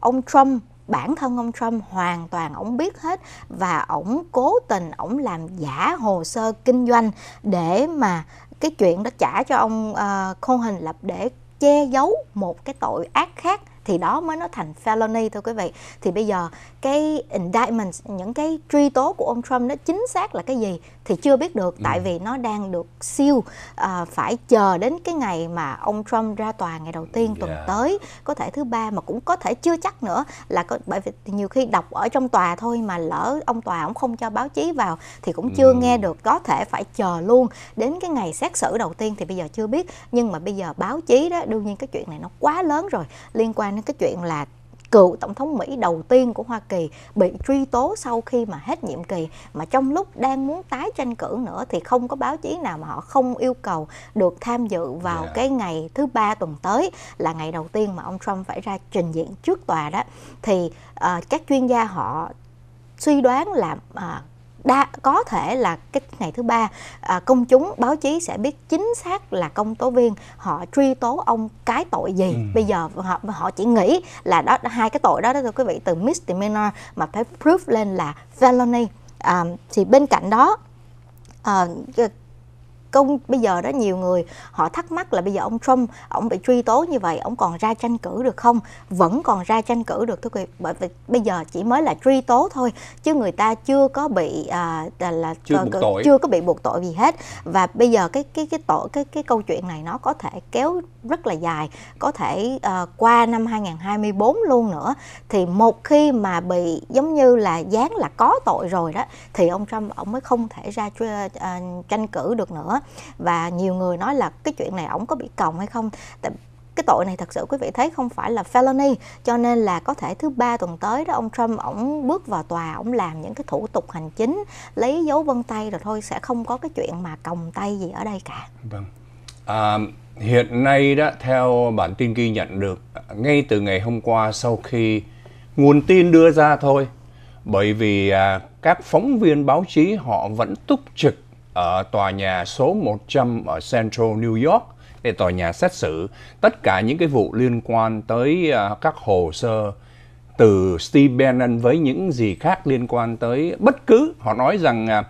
ông Trump bản thân ông Trump hoàn toàn ổng biết hết và ổng cố tình ổng làm giả hồ sơ kinh doanh để mà cái chuyện đó trả cho ông uh, Cohen là để che giấu một cái tội ác khác thì đó mới nó thành felony thôi quý vị thì bây giờ cái indictment những cái truy tố của ông Trump nó chính xác là cái gì thì chưa biết được ừ. tại vì nó đang được siêu à, phải chờ đến cái ngày mà ông Trump ra tòa ngày đầu tiên tuần yeah. Dạ. tới có thể thứ ba mà cũng có thể chưa chắc nữa là có, bởi vì nhiều khi đọc ở trong tòa thôi mà lỡ ông tòa ông không cho báo chí vào thì cũng chưa mm. nghe được có thể phải chờ luôn đến cái ngày xét xử đầu tiên thì bây giờ chưa biết nhưng mà bây giờ báo chí đó đương nhiên cái chuyện này nó quá lớn rồi liên quan đến cái chuyện là cựu tổng thống Mỹ đầu tiên của Hoa Kỳ bị truy tố sau khi mà hết nhiệm kỳ mà trong lúc đang muốn tái tranh cử nữa thì không có báo chí nào mà họ không yêu cầu được tham dự vào yeah. Dạ. cái ngày thứ ba tuần tới là ngày đầu tiên mà ông Trump phải ra trình diện trước tòa đó thì uh, các chuyên gia họ suy đoán là uh, đa có thể là cái ngày thứ ba à, công chúng báo chí sẽ biết chính xác là công tố viên họ truy tố ông cái tội gì ừ. bây giờ họ họ chỉ nghĩ là đó hai cái tội đó đó thưa quý vị từ misdemeanor mà phải proof lên là felony à, thì bên cạnh đó à, công bây giờ đó nhiều người họ thắc mắc là bây giờ ông Trump ông bị truy tố như vậy ông còn ra tranh cử được không vẫn còn ra tranh cử được thưa quý vị bởi vì bây giờ chỉ mới là truy tố thôi chứ người ta chưa có bị à, là chưa, buộc tội. chưa có bị buộc tội gì hết và bây giờ cái cái cái tội cái cái câu chuyện này nó có thể kéo rất là dài có thể uh, qua năm 2024 luôn nữa thì một khi mà bị giống như là dán là có tội rồi đó thì ông Trump ông mới không thể ra uh, tranh cử được nữa và nhiều người nói là cái chuyện này ông có bị còng hay không tại cái tội này thật sự quý vị thấy không phải là felony cho nên là có thể thứ ba tuần tới đó ông Trump ổng bước vào tòa ổng làm những cái thủ tục hành chính lấy dấu vân tay rồi thôi sẽ không có cái chuyện mà còng tay gì ở đây cả vâng um, hiện nay đó theo bản tin ghi nhận được ngay từ ngày hôm qua sau khi nguồn tin đưa ra thôi bởi vì à, các phóng viên báo chí họ vẫn túc trực ở tòa nhà số 100 ở Central New York để tòa nhà xét xử tất cả những cái vụ liên quan tới à, các hồ sơ từ Steve Bannon với những gì khác liên quan tới bất cứ họ nói rằng à,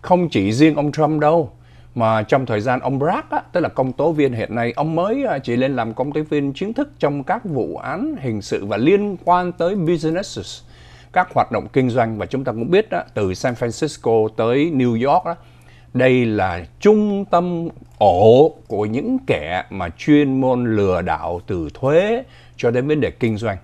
không chỉ riêng ông Trump đâu mà trong thời gian ông Bragg tức là công tố viên hiện nay ông mới à, chỉ lên làm công tố viên chính thức trong các vụ án hình sự và liên quan tới businesses các hoạt động kinh doanh và chúng ta cũng biết đó, từ San Francisco tới New York đó, đây là trung tâm ổ của những kẻ mà chuyên môn lừa đảo từ thuế cho đến vấn đề kinh doanh.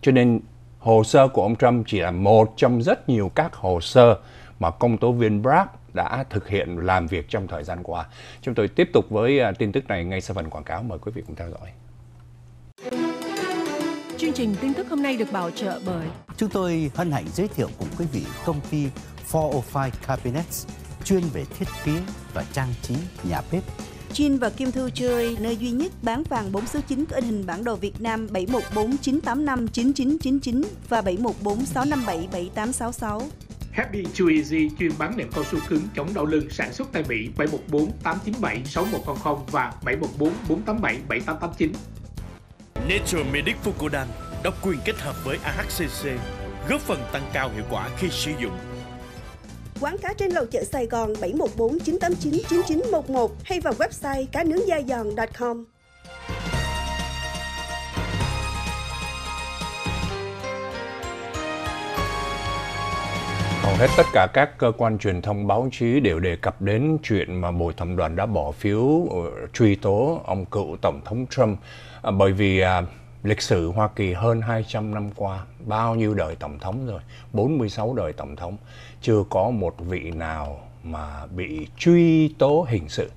Cho nên hồ sơ của ông Trump chỉ là một trong rất nhiều các hồ sơ mà công tố viên Bragg đã thực hiện làm việc trong thời gian qua. Chúng tôi tiếp tục với à, tin tức này ngay sau phần quảng cáo mời quý vị cùng theo dõi. Chương trình tin tức hôm nay được bảo trợ bởi Chúng tôi hân hạnh giới thiệu cùng quý vị công ty 405 Cabinets chuyên về thiết kế và trang trí nhà bếp. Chin và Kim Thư chơi nơi duy nhất bán vàng 4 số 9 có in hình bản đồ Việt Nam 7149859999 và 7146577866. Happy Too chuyên bán nệm cao su cứng chống đau lưng sản xuất tại Mỹ 714 897 6100 và 714 487 7889. Nature Medic Fucodan độc quyền kết hợp với AHCC, góp phần tăng cao hiệu quả khi sử dụng quán cá trên lầu chợ Sài Gòn 714 989 9911 hay vào website cá nướng da giòn.com. hết tất cả các cơ quan truyền thông báo chí đều đề cập đến chuyện mà Bồi thẩm đoàn đã bỏ phiếu ờ, truy tố ông cựu Tổng thống Trump à, bởi vì à, lịch sử Hoa Kỳ hơn 200 năm qua, bao nhiêu đời Tổng thống rồi, 46 đời Tổng thống, chưa có một vị nào mà bị truy tố hình sự.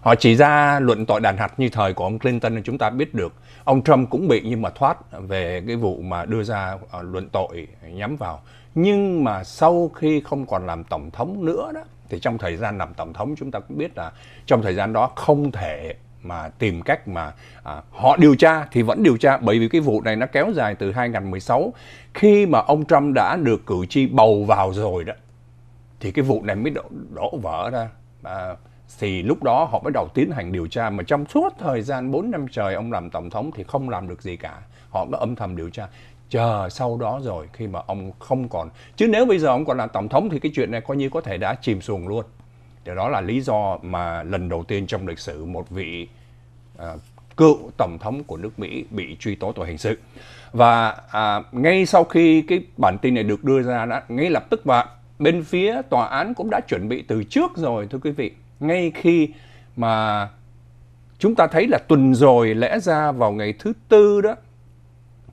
Họ chỉ ra luận tội đàn hạt như thời của ông Clinton chúng ta biết được. Ông Trump cũng bị nhưng mà thoát về cái vụ mà đưa ra à, luận tội nhắm vào nhưng mà sau khi không còn làm tổng thống nữa đó thì trong thời gian làm tổng thống chúng ta cũng biết là trong thời gian đó không thể mà tìm cách mà à, họ điều tra thì vẫn điều tra bởi vì cái vụ này nó kéo dài từ 2016 khi mà ông Trump đã được cử tri bầu vào rồi đó thì cái vụ này mới đổ, đổ vỡ ra à, thì lúc đó họ bắt đầu tiến hành điều tra mà trong suốt thời gian 4 năm trời ông làm tổng thống thì không làm được gì cả họ mới âm thầm điều tra chờ sau đó rồi khi mà ông không còn chứ nếu bây giờ ông còn là tổng thống thì cái chuyện này coi như có thể đã chìm xuồng luôn điều đó là lý do mà lần đầu tiên trong lịch sử một vị à, cựu tổng thống của nước Mỹ bị truy tố tội hình sự và à, ngay sau khi cái bản tin này được đưa ra đã ngay lập tức và bên phía tòa án cũng đã chuẩn bị từ trước rồi thưa quý vị ngay khi mà chúng ta thấy là tuần rồi lẽ ra vào ngày thứ tư đó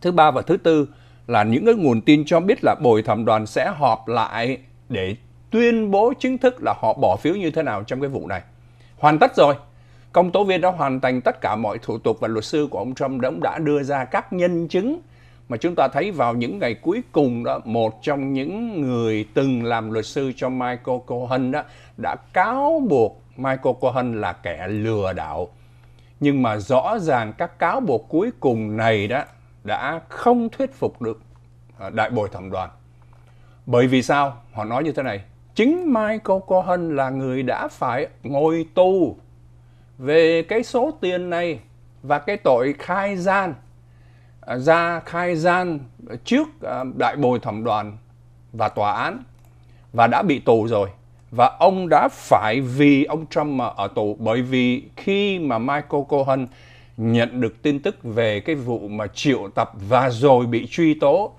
thứ ba và thứ tư là những cái nguồn tin cho biết là bồi thẩm đoàn sẽ họp lại để tuyên bố chính thức là họ bỏ phiếu như thế nào trong cái vụ này. Hoàn tất rồi. Công tố viên đã hoàn thành tất cả mọi thủ tục và luật sư của ông Trump đã, đã đưa ra các nhân chứng mà chúng ta thấy vào những ngày cuối cùng đó một trong những người từng làm luật sư cho Michael Cohen đó đã cáo buộc Michael Cohen là kẻ lừa đảo nhưng mà rõ ràng các cáo buộc cuối cùng này đó đã không thuyết phục được à, đại bồi thẩm đoàn. Bởi vì sao? Họ nói như thế này. Chính Michael Cohen là người đã phải ngồi tù về cái số tiền này và cái tội khai gian à, ra khai gian trước à, đại bồi thẩm đoàn và tòa án và đã bị tù rồi và ông đã phải vì ông Trump mà ở tù bởi vì khi mà Michael Cohen nhận được tin tức về cái vụ mà triệu tập và rồi bị truy tố.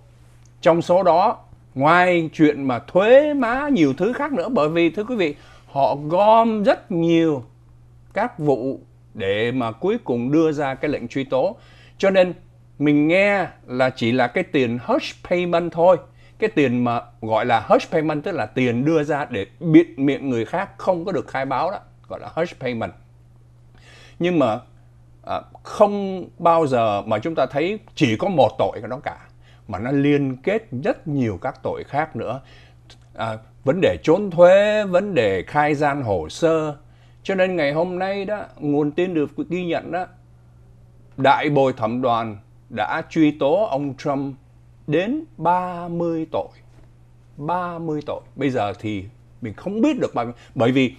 Trong số đó, ngoài chuyện mà thuế má nhiều thứ khác nữa bởi vì thưa quý vị, họ gom rất nhiều các vụ để mà cuối cùng đưa ra cái lệnh truy tố. Cho nên mình nghe là chỉ là cái tiền hush payment thôi. Cái tiền mà gọi là hush payment tức là tiền đưa ra để bịt miệng người khác không có được khai báo đó, gọi là hush payment. Nhưng mà à, không bao giờ mà chúng ta thấy chỉ có một tội cái đó cả mà nó liên kết rất nhiều các tội khác nữa à, vấn đề trốn thuế vấn đề khai gian hồ sơ cho nên ngày hôm nay đó nguồn tin được ghi nhận đó đại bồi thẩm đoàn đã truy tố ông Trump đến 30 tội 30 tội bây giờ thì mình không biết được bao nhiêu bởi vì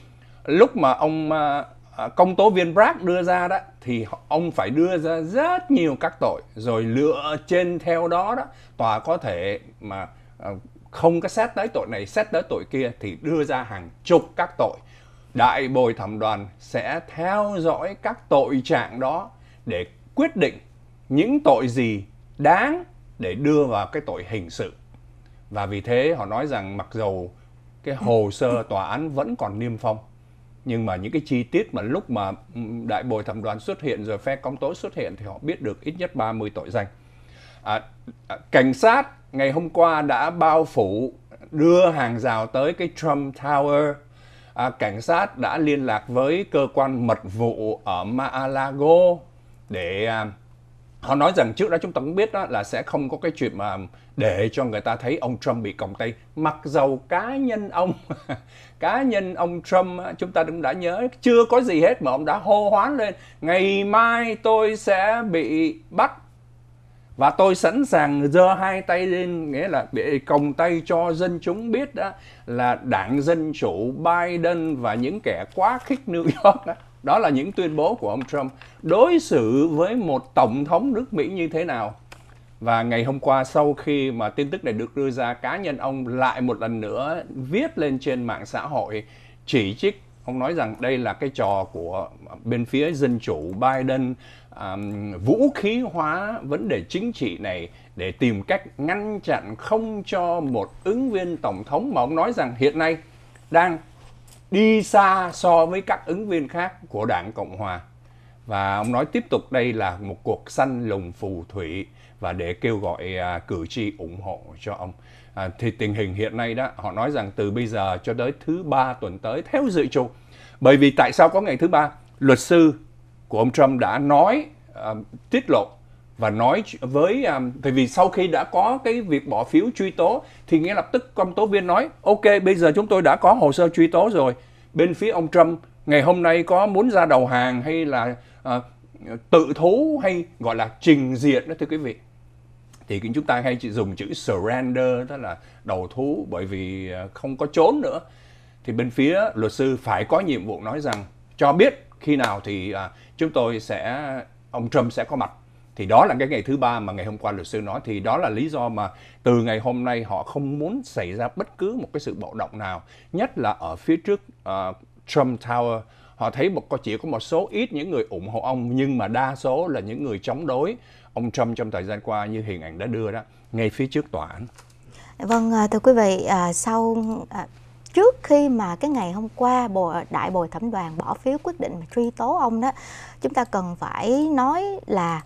lúc mà ông à, Ờ, công tố viên Bragg đưa ra đó thì ông phải đưa ra rất nhiều các tội rồi lựa trên theo đó đó tòa có thể mà ờ, không có xét tới tội này xét tới tội kia thì đưa ra hàng chục các tội đại bồi thẩm đoàn sẽ theo dõi các tội trạng đó để quyết định những tội gì đáng để đưa vào cái tội hình sự và vì thế họ nói rằng mặc dầu cái hồ sơ tòa án vẫn còn niêm phong nhưng mà những cái chi tiết mà lúc mà ừ, đại bồi thẩm đoàn xuất hiện rồi phe công tố xuất hiện thì họ biết được ít nhất 30 tội danh. À, à, cảnh sát ngày hôm qua đã bao phủ đưa hàng rào tới cái Trump Tower. À, cảnh sát đã liên lạc với cơ quan mật vụ ở Mar-a-Lago để à, họ nói rằng trước đó chúng ta cũng biết đó là sẽ không có cái chuyện mà để cho người ta thấy ông Trump bị còng tay mặc dầu cá nhân ông (laughs) cá nhân ông Trump chúng ta cũng đã nhớ chưa có gì hết mà ông đã hô hoán lên ngày mai tôi sẽ bị bắt và tôi sẵn sàng giơ hai tay lên nghĩa là bị còng tay cho dân chúng biết đó là đảng dân chủ Biden và những kẻ quá khích New York đó đó là những tuyên bố của ông Trump đối xử với một tổng thống nước Mỹ như thế nào và ngày hôm qua sau khi mà tin tức này được đưa ra, cá nhân ông lại một lần nữa viết lên trên mạng xã hội chỉ trích ông nói rằng đây là cái trò của bên phía dân chủ Biden um, vũ khí hóa vấn đề chính trị này để tìm cách ngăn chặn không cho một ứng viên tổng thống mà ông nói rằng hiện nay đang đi xa so với các ứng viên khác của Đảng Cộng hòa. Và ông nói tiếp tục đây là một cuộc săn lùng phù thủy và để kêu gọi à, cử tri ủng hộ cho ông. À, thì tình hình hiện nay đó, họ nói rằng từ bây giờ cho tới thứ ba tuần tới theo dự trù. Bởi vì tại sao có ngày thứ ba? Luật sư của ông Trump đã nói à, tiết lộ và nói với à, tại vì sau khi đã có cái việc bỏ phiếu truy tố thì ngay lập tức công tố viên nói ok bây giờ chúng tôi đã có hồ sơ truy tố rồi bên phía ông Trump ngày hôm nay có muốn ra đầu hàng hay là à, tự thú hay gọi là trình diện đó thưa quý vị thì chúng ta hay dùng chữ surrender tức là đầu thú bởi vì à, không có trốn nữa thì bên phía luật sư phải có nhiệm vụ nói rằng cho biết khi nào thì à, chúng tôi sẽ ông Trump sẽ có mặt thì đó là cái ngày thứ ba mà ngày hôm qua luật sư nói thì đó là lý do mà từ ngày hôm nay họ không muốn xảy ra bất cứ một cái sự bạo động nào nhất là ở phía trước uh, Trump Tower họ thấy một có chỉ có một số ít những người ủng hộ ông nhưng mà đa số là những người chống đối ông Trump trong thời gian qua như hình ảnh đã đưa đó ngay phía trước tòa án. Vâng à, thưa quý vị à, sau à, trước khi mà cái ngày hôm qua bộ đại bồi thẩm đoàn bỏ phiếu quyết định truy tố ông đó chúng ta cần phải nói là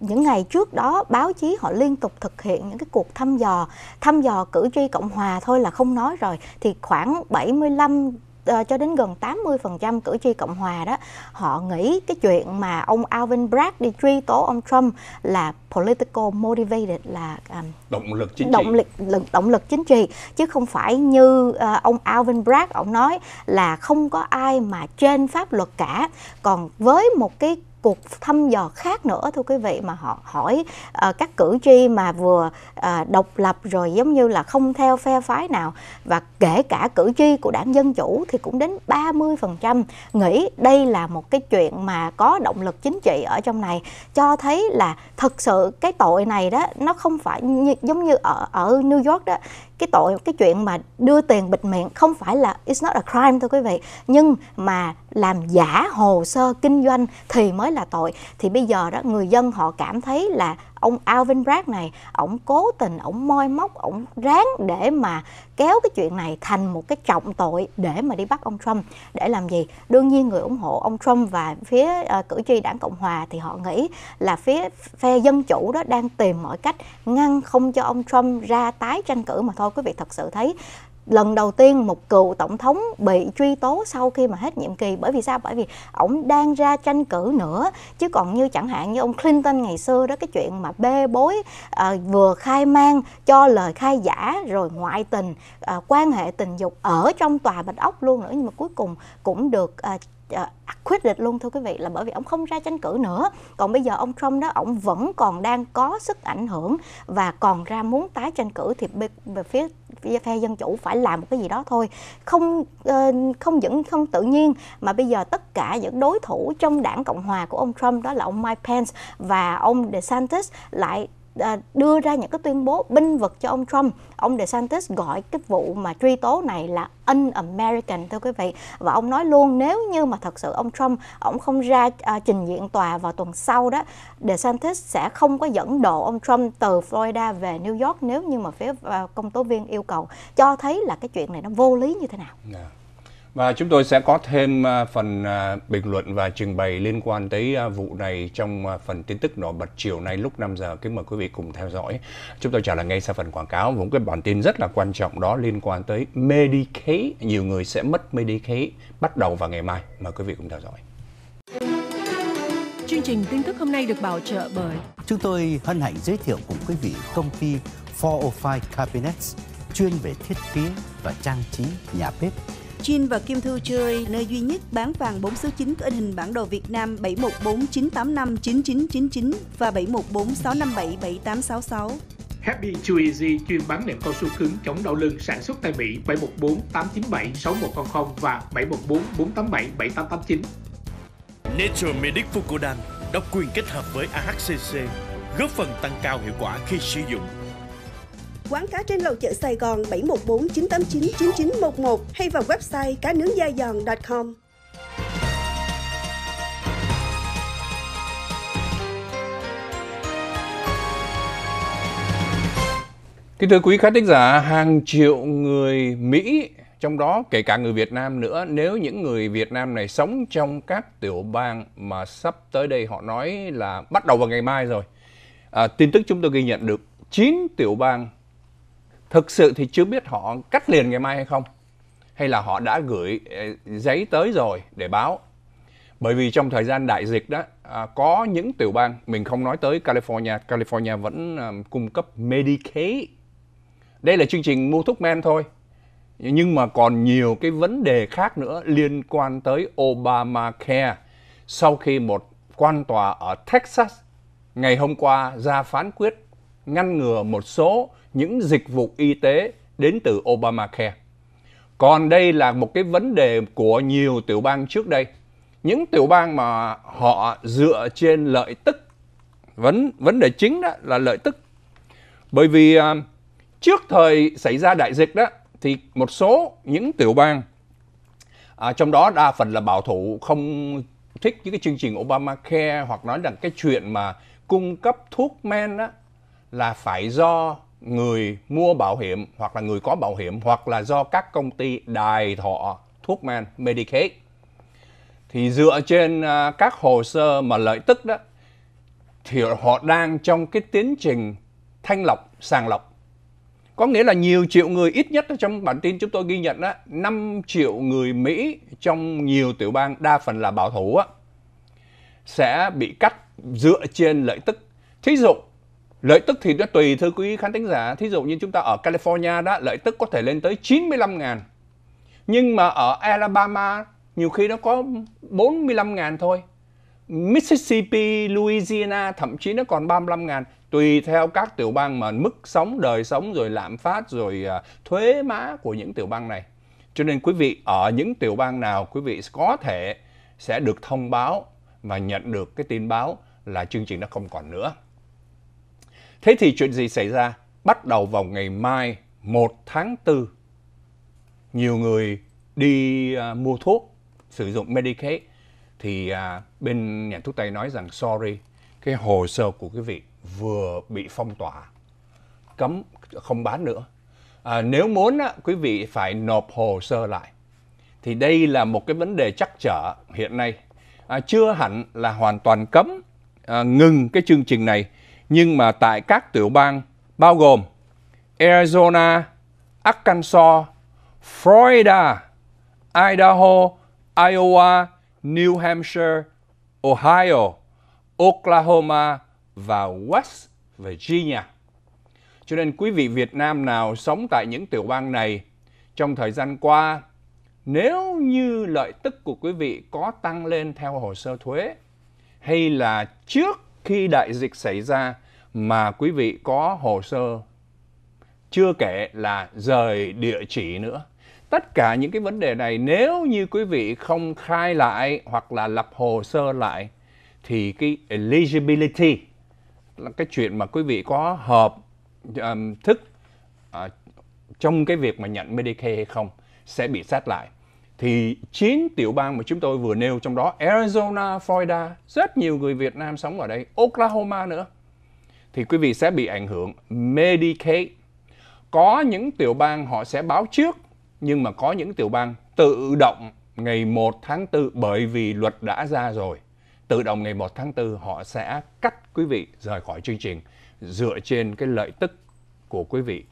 những ngày trước đó báo chí họ liên tục thực hiện những cái cuộc thăm dò thăm dò cử tri cộng hòa thôi là không nói rồi thì khoảng 75 uh, cho đến gần 80% cử tri Cộng hòa đó họ nghĩ cái chuyện mà ông Alvin Bragg đi truy tố ông Trump là political motivated là um, động lực chính trị. động lực, lực động lực chính trị chứ không phải như uh, ông Alvin Bragg ông nói là không có ai mà trên pháp luật cả. Còn với một cái cuộc thăm dò khác nữa thưa quý vị mà họ hỏi uh, các cử tri mà vừa uh, độc lập rồi giống như là không theo phe phái nào và kể cả cử tri của đảng Dân Chủ thì cũng đến 30% nghĩ đây là một cái chuyện mà có động lực chính trị ở trong này cho thấy là thật sự cái tội này đó nó không phải như, giống như ở ở New York đó cái tội cái chuyện mà đưa tiền bịt miệng không phải là it's not a crime thưa quý vị nhưng mà làm giả hồ sơ kinh doanh thì mới là tội thì bây giờ đó người dân họ cảm thấy là ông Alvin Bragg này ổng cố tình ổng moi móc ổng ráng để mà kéo cái chuyện này thành một cái trọng tội để mà đi bắt ông Trump để làm gì đương nhiên người ủng hộ ông Trump và phía uh, cử tri đảng Cộng hòa thì họ nghĩ là phía phe dân chủ đó đang tìm mọi cách ngăn không cho ông Trump ra tái tranh cử mà thôi quý vị thật sự thấy lần đầu tiên một cựu tổng thống bị truy tố sau khi mà hết nhiệm kỳ bởi vì sao bởi vì ổng đang ra tranh cử nữa chứ còn như chẳng hạn như ông Clinton ngày xưa đó cái chuyện mà bê bối à, vừa khai mang cho lời khai giả rồi ngoại tình à, quan hệ tình dục ở trong tòa bạch ốc luôn nữa nhưng mà cuối cùng cũng được à, Ờ, quyết định luôn thưa quý vị là bởi vì ông không ra tranh cử nữa còn bây giờ ông Trump đó ông vẫn còn đang có sức ảnh hưởng và còn ra muốn tái tranh cử thì về phía phe dân chủ phải làm một cái gì đó thôi không ờ, không những không tự nhiên mà bây giờ tất cả những đối thủ trong đảng cộng hòa của ông Trump đó là ông Mike Pence và ông DeSantis lại À, đưa ra những cái tuyên bố binh vực cho ông Trump. Ông DeSantis gọi cái vụ mà truy tố này là un-American thưa quý vị và ông nói luôn nếu như mà thật sự ông Trump ông không ra à, trình diện tòa vào tuần sau đó DeSantis sẽ không có dẫn độ ông Trump từ Florida về New York nếu như mà phía à, công tố viên yêu cầu cho thấy là cái chuyện này nó vô lý như thế nào. Yeah. Dạ. Và chúng tôi sẽ có thêm à, phần à, bình luận và trình bày liên quan tới à, vụ này trong phần tin tức nổi bật chiều nay lúc 5 giờ. Kính mời quý vị cùng theo dõi. Chúng tôi trả lời ngay sau phần quảng cáo một cái bản tin rất là quan trọng đó liên quan tới Medicaid. Nhiều người sẽ mất Medicaid bắt đầu vào ngày mai. Mời quý vị cùng theo dõi. Chương trình tin tức hôm nay được bảo trợ bởi Chúng tôi hân hạnh giới thiệu cùng quý vị công ty 405 Cabinets chuyên về thiết kế và trang trí nhà bếp Chin và Kim Thư chơi nơi duy nhất bán vàng 4 số 9 có in hình bản đồ Việt Nam 7149859999 và 7146577866. Happy Too Easy chuyên bán nệm cao su cứng chống đau lưng sản xuất tại Mỹ 714 897 6100 và 714 487 7889. Nature Medic Fucodan độc quyền kết hợp với AHCC góp phần tăng cao hiệu quả khi sử dụng Quán cá trên lầu chợ Sài Gòn 714 989 9911 hay vào website cá nướng da giòn.com. Kính thưa quý khán thính giả, hàng triệu người Mỹ, trong đó kể cả người Việt Nam nữa, nếu những người Việt Nam này sống trong các tiểu bang mà sắp tới đây họ nói là bắt đầu vào ngày mai rồi. À, tin tức chúng tôi ghi nhận được 9 tiểu bang thực sự thì chưa biết họ cắt liền ngày mai hay không hay là họ đã gửi ờ, giấy tới rồi để báo bởi vì trong thời gian đại dịch đó à, có những tiểu bang mình không nói tới California California vẫn ờ, cung cấp Medicaid đây là chương trình mua thuốc men thôi nhưng mà còn nhiều cái vấn đề khác nữa liên quan tới Obamacare sau khi một quan tòa ở Texas ngày hôm qua ra phán quyết ngăn ngừa một số những dịch vụ y tế đến từ Obamacare. Còn đây là một cái vấn đề của nhiều tiểu bang trước đây. Những tiểu bang mà họ dựa trên lợi tức, vấn vấn đề chính đó là lợi tức. Bởi vì à, trước thời xảy ra đại dịch đó thì một số những tiểu bang à, trong đó đa phần là bảo thủ không thích những cái chương trình Obamacare hoặc nói rằng cái chuyện mà cung cấp thuốc men đó là phải do người mua bảo hiểm hoặc là người có bảo hiểm hoặc là do các công ty đài thọ thuốc men Medicaid thì dựa trên à, các hồ sơ mà lợi tức đó thì họ đang trong cái tiến trình thanh lọc sàng lọc có nghĩa là nhiều triệu người ít nhất trong bản tin chúng tôi ghi nhận đó 5 triệu người Mỹ trong nhiều tiểu bang đa phần là bảo thủ sẽ bị cắt dựa trên lợi tức thí dụ Lợi tức thì nó tùy thưa quý khán thính giả. Thí dụ như chúng ta ở California đó, lợi tức có thể lên tới 95 ngàn. Nhưng mà ở Alabama nhiều khi nó có 45 ngàn thôi. Mississippi, Louisiana thậm chí nó còn 35 ngàn. Tùy theo các tiểu bang mà mức sống, đời sống, rồi lạm phát, rồi à, thuế má của những tiểu bang này. Cho nên quý vị ở những tiểu bang nào quý vị có thể sẽ được thông báo và nhận được cái tin báo là chương trình nó không còn nữa. Thế thì chuyện gì xảy ra? Bắt đầu vào ngày mai 1 tháng 4, nhiều người đi à, mua thuốc sử dụng Medicaid thì à, bên nhà thuốc tây nói rằng sorry, cái hồ sơ của quý vị vừa bị phong tỏa, cấm không bán nữa. À, nếu muốn á, quý vị phải nộp hồ sơ lại. Thì đây là một cái vấn đề chắc trở hiện nay. À, chưa hẳn là hoàn toàn cấm à, ngừng cái chương trình này nhưng mà tại các tiểu bang bao gồm Arizona, Arkansas, Florida, Idaho, Iowa, New Hampshire, Ohio, Oklahoma và West Virginia. Cho nên quý vị Việt Nam nào sống tại những tiểu bang này trong thời gian qua, nếu như lợi tức của quý vị có tăng lên theo hồ sơ thuế hay là trước khi đại dịch xảy ra mà quý vị có hồ sơ chưa kể là rời địa chỉ nữa tất cả những cái vấn đề này nếu như quý vị không khai lại hoặc là lập hồ sơ lại thì cái eligibility là cái chuyện mà quý vị có hợp um, thức uh, trong cái việc mà nhận Medicare hay không sẽ bị xét lại thì chín tiểu bang mà chúng tôi vừa nêu trong đó Arizona, Florida, rất nhiều người Việt Nam sống ở đây, Oklahoma nữa. Thì quý vị sẽ bị ảnh hưởng Medicaid. Có những tiểu bang họ sẽ báo trước, nhưng mà có những tiểu bang tự động ngày 1 tháng 4 bởi vì luật đã ra rồi. Tự động ngày 1 tháng 4 họ sẽ cắt quý vị rời khỏi chương trình dựa trên cái lợi tức của quý vị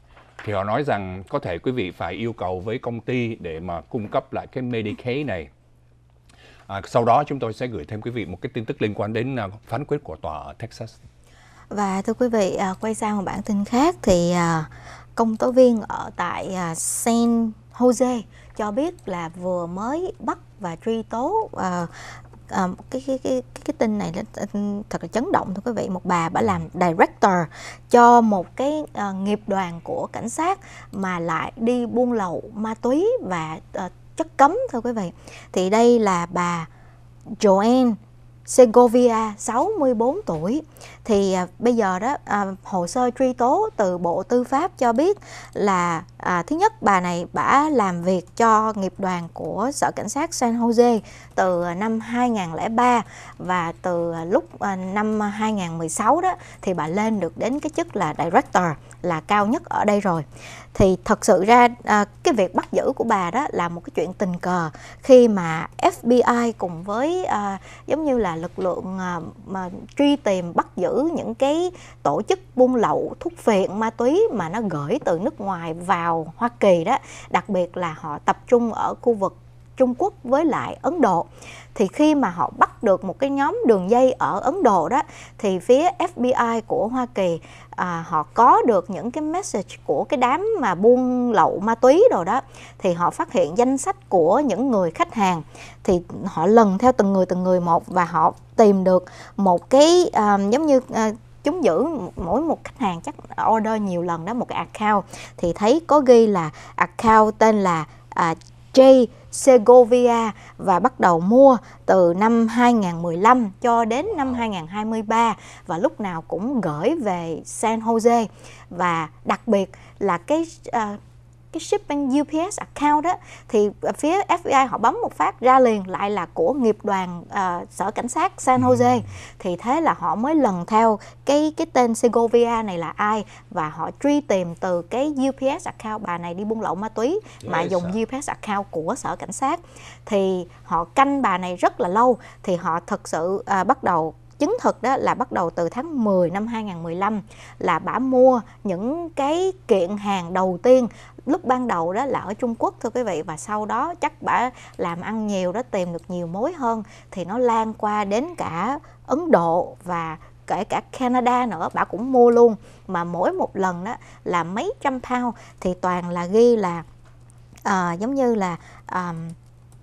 thì họ nói rằng có thể quý vị phải yêu cầu với công ty để mà cung cấp lại cái Medicaid này. À, sau đó chúng tôi sẽ gửi thêm quý vị một cái tin tức liên quan đến à, phán quyết của tòa ở Texas. Và thưa quý vị, à, quay sang một bản tin khác thì à, công tố viên ở tại San Jose cho biết là vừa mới bắt và truy tố uh, à, cái, cái cái cái cái tin này ừ, thật là chấn động thưa quý vị một bà bà làm director cho một cái à, nghiệp đoàn của cảnh sát mà lại đi buôn lậu ma túy và à, chất cấm thưa quý vị thì đây là bà Joanne Segovia 64 tuổi thì à, bây giờ đó à, hồ sơ truy tố từ Bộ Tư pháp cho biết là à, thứ nhất bà này bả làm việc cho nghiệp đoàn của Sở Cảnh sát San Jose từ à, năm 2003 và từ à, lúc à, năm 2016 đó thì bà lên được đến cái chức là director là cao nhất ở đây rồi thì thật sự ra à, cái việc bắt giữ của bà đó là một cái chuyện tình cờ khi mà FBI cùng với à, giống như là lực lượng à, mà truy tìm bắt giữ những cái tổ chức buôn lậu thuốc phiện ma túy mà nó gửi từ nước ngoài vào Hoa Kỳ đó đặc biệt là họ tập trung ở khu vực Trung Quốc với lại Ấn Độ thì khi mà họ bắt được một cái nhóm đường dây ở Ấn Độ đó thì phía FBI của Hoa Kỳ à, họ có được những cái message của cái đám mà buôn lậu ma túy rồi đó thì họ phát hiện danh sách của những người khách hàng thì họ lần theo từng người từng người một và họ tìm được một cái à, giống như à, chúng giữ mỗi một khách hàng chắc order nhiều lần đó một cái account thì thấy có ghi là account tên là à, J Segovia và bắt đầu mua từ năm 2015 cho đến năm 2023 và lúc nào cũng gửi về San Jose và đặc biệt là cái uh, cái shipping UPS account đó thì phía FBI họ bấm một phát ra liền lại là của nghiệp đoàn uh, sở cảnh sát San ừ. Jose thì thế là họ mới lần theo cái cái tên Segovia này là ai và họ truy tìm từ cái UPS account bà này đi buôn lậu ma túy mà dùng UPS account của sở cảnh sát thì họ canh bà này rất là lâu thì họ thật sự uh, bắt đầu chứng thực đó là bắt đầu từ tháng 10 năm 2015 là bả mua những cái kiện hàng đầu tiên lúc ban đầu đó là ở Trung Quốc thưa quý vị và sau đó chắc bà làm ăn nhiều đó tìm được nhiều mối hơn thì nó lan qua đến cả Ấn Độ và kể cả Canada nữa bà cũng mua luôn mà mỗi một lần đó là mấy trăm pound thì toàn là ghi là uh, giống như là um,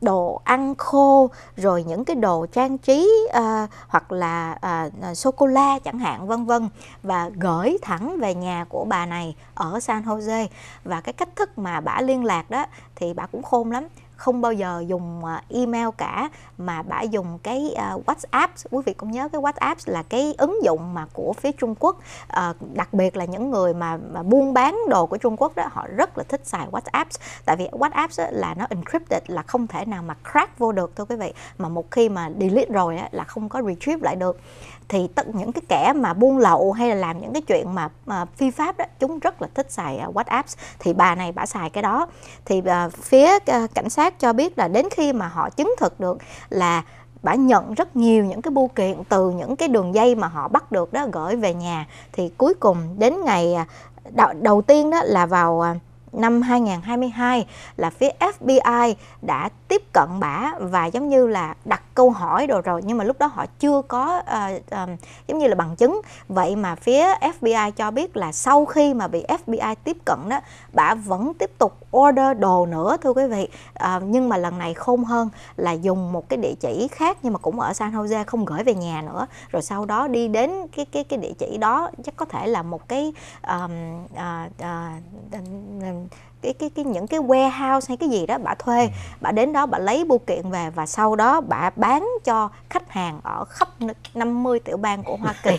đồ ăn khô rồi những cái đồ trang trí à, hoặc là à, ờ, ờ, sô cô la chẳng hạn vân vân và gửi thẳng về nhà của bà này ở San Jose và cái cách thức mà bà liên lạc đó thì bà cũng khôn lắm không bao giờ dùng à, email cả mà bà dùng cái à, WhatsApp quý vị cũng nhớ cái WhatsApp là cái ứng dụng mà của phía Trung Quốc ờ, đặc biệt là những người mà, mà buôn bán đồ của Trung Quốc đó họ rất là thích xài WhatsApp tại vì WhatsApp là nó encrypted là không thể nào mà crack vô được thôi quý vị mà một khi mà delete rồi là không có retrieve lại được thì tất những cái kẻ mà buôn lậu hay là làm những cái chuyện mà, mà phi pháp đó chúng rất là thích xài à, WhatsApp thì bà này bà xài cái đó thì uh, phía uh, cảnh sát tác cho biết là đến khi mà họ chứng thực được là bà nhận rất nhiều những cái bưu kiện từ những cái đường dây mà họ bắt được đó gửi về nhà thì cuối cùng đến ngày à, đầu tiên đó là vào à, năm 2022 là phía FBI đã tiếp cận bả và giống như là đặt câu hỏi đồ rồi nhưng mà lúc đó họ chưa có uh, um, giống như là bằng chứng vậy mà phía FBI cho biết là sau khi mà bị FBI tiếp cận đó bả vẫn tiếp tục order đồ nữa thưa quý vị uh, nhưng mà lần này khôn hơn là dùng một cái địa chỉ khác nhưng mà cũng ở San Jose không gửi về nhà nữa rồi sau đó đi đến cái cái cái địa chỉ đó chắc có thể là một cái um, uh, uh, cái cái cái những cái warehouse hay cái gì đó bà thuê ừ. bà đến đó bà lấy bưu kiện về và sau đó bà bán cho khách hàng ở khắp 50 tiểu bang của Hoa Kỳ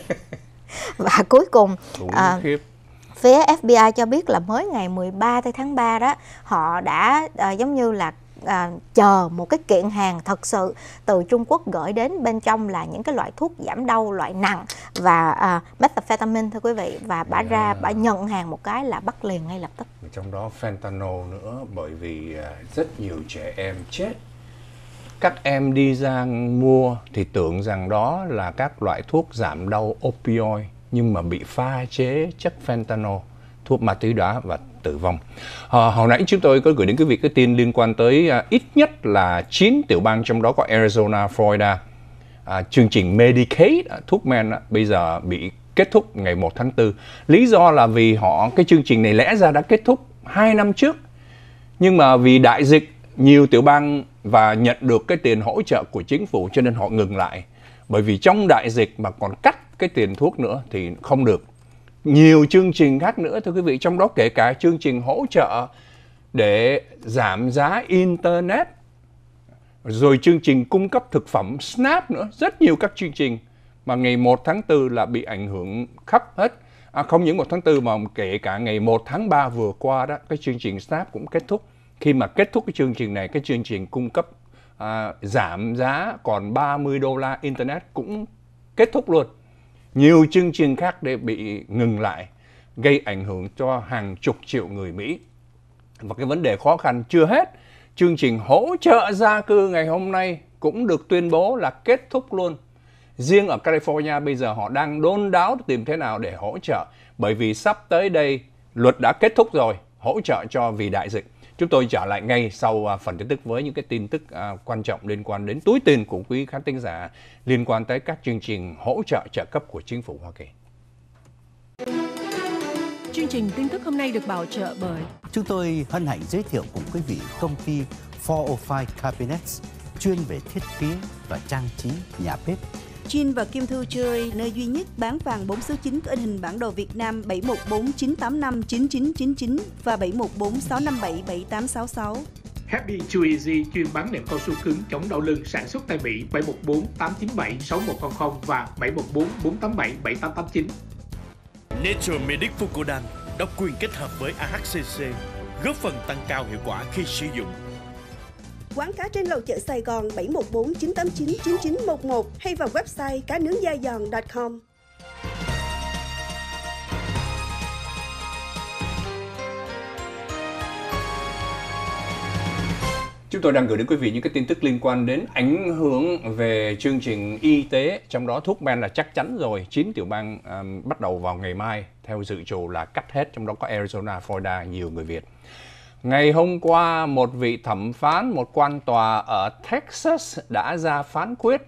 (laughs) và cuối cùng ờ, phía FBI cho biết là mới ngày 13 tới tháng 3 đó họ đã à, giống như là à, chờ một cái kiện hàng thật sự từ Trung Quốc gửi đến bên trong là những cái loại thuốc giảm đau loại nặng và à, methamphetamine thưa quý vị và bả yeah. ra bả nhận hàng một cái là bắt liền ngay lập tức trong đó fentanyl nữa bởi vì à, rất nhiều trẻ em chết các em đi ra mua thì tưởng rằng đó là các loại thuốc giảm đau opioid nhưng mà bị pha chế chất fentanyl thuốc ma túy đá và tử vong. À, hồi nãy chúng tôi có gửi đến quý vị cái tin liên quan tới à, ít nhất là 9 tiểu bang trong đó có Arizona, Florida. À, chương trình Medicaid à, thuốc men à, bây giờ bị kết thúc ngày 1 tháng 4. Lý do là vì họ cái chương trình này lẽ ra đã kết thúc 2 năm trước. Nhưng mà vì đại dịch nhiều tiểu bang và nhận được cái tiền hỗ trợ của chính phủ cho nên họ ngừng lại. Bởi vì trong đại dịch mà còn cắt cái tiền thuốc nữa thì không được nhiều chương trình khác nữa thưa quý vị trong đó kể cả chương trình hỗ trợ để giảm giá internet rồi chương trình cung cấp thực phẩm SNAP nữa rất nhiều các chương trình mà ngày 1 tháng 4 là bị ảnh hưởng khắp hết à, không những một tháng 4 mà kể cả ngày 1 tháng 3 vừa qua đó cái chương trình SNAP cũng kết thúc khi mà kết thúc cái chương trình này cái chương trình cung cấp à, giảm giá còn 30 đô la internet cũng kết thúc luôn nhiều chương trình khác để bị ngừng lại gây ảnh hưởng cho hàng chục triệu người Mỹ. Và cái vấn đề khó khăn chưa hết, chương trình hỗ trợ gia cư ngày hôm nay cũng được tuyên bố là kết thúc luôn. Riêng ở California bây giờ họ đang đôn đáo tìm thế nào để hỗ trợ bởi vì sắp tới đây luật đã kết thúc rồi, hỗ trợ cho vì đại dịch. Chúng tôi trở lại ngay sau à, phần tin tức với những cái tin tức à, quan trọng liên quan đến túi tiền của quý khán thính giả liên quan tới các chương trình hỗ trợ trợ cấp của chính phủ Hoa Kỳ. Chương trình tin tức hôm nay được bảo trợ bởi Chúng tôi hân hạnh giới thiệu cùng quý vị công ty 405 Cabinets chuyên về thiết kế và trang trí nhà bếp Jin và Kim Thư chơi nơi duy nhất bán vàng 4 số 9 có in hình bản đồ Việt Nam 7149859999 và 7146577866. Happy Too Easy chuyên bán nệm cao su cứng chống đau lưng sản xuất tại Mỹ 714 897 6100 và 714 487 7889. Nature Medic Fucodan độc quyền kết hợp với AHCC góp phần tăng cao hiệu quả khi sử dụng Quán cá trên lầu chợ Sài Gòn 714 989 9911 hay vào website cá nướng da giòn.com. Chúng tôi đang gửi đến quý vị những cái tin tức liên quan đến ảnh hưởng về chương trình y tế, trong đó thuốc men là chắc chắn rồi. 9 tiểu bang um, bắt đầu vào ngày mai, theo dự trù là cắt hết, trong đó có Arizona, Florida, nhiều người Việt. Ngày hôm qua, một vị thẩm phán một quan tòa ở Texas đã ra phán quyết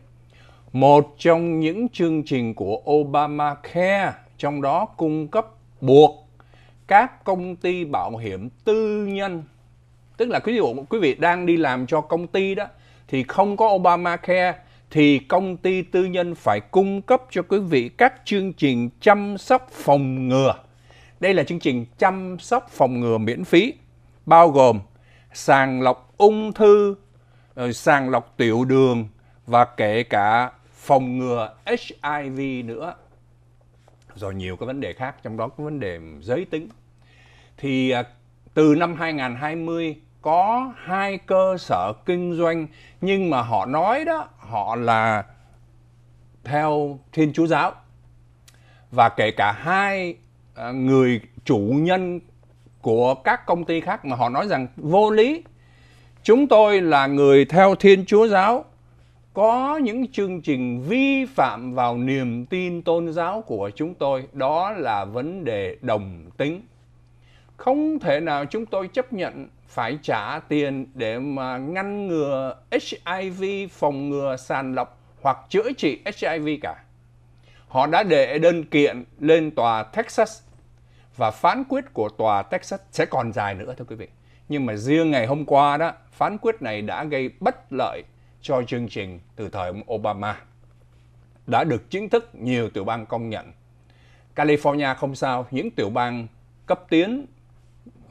một trong những chương trình của Obamacare, trong đó cung cấp buộc các công ty bảo hiểm tư nhân, tức là ví dụ quý vị đang đi làm cho công ty đó thì không có Obamacare thì công ty tư nhân phải cung cấp cho quý vị các chương trình chăm sóc phòng ngừa. Đây là chương trình chăm sóc phòng ngừa miễn phí bao gồm sàng lọc ung thư, sàng lọc tiểu đường và kể cả phòng ngừa HIV nữa. Rồi nhiều cái vấn đề khác, trong đó có vấn đề giới tính. Thì à, từ năm 2020 có hai cơ sở kinh doanh nhưng mà họ nói đó, họ là theo Thiên Chúa Giáo. Và kể cả hai à, người chủ nhân của các công ty khác mà họ nói rằng vô lý. Chúng tôi là người theo Thiên Chúa giáo có những chương trình vi phạm vào niềm tin tôn giáo của chúng tôi, đó là vấn đề đồng tính. Không thể nào chúng tôi chấp nhận phải trả tiền để mà ngăn ngừa HIV, phòng ngừa sàn lọc hoặc chữa trị HIV cả. Họ đã đệ đơn kiện lên tòa Texas và phán quyết của tòa Texas sẽ còn dài nữa thưa quý vị. Nhưng mà riêng ngày hôm qua đó, phán quyết này đã gây bất lợi cho chương trình từ thời ông Obama đã được chính thức nhiều tiểu bang công nhận. California không sao, những tiểu bang cấp tiến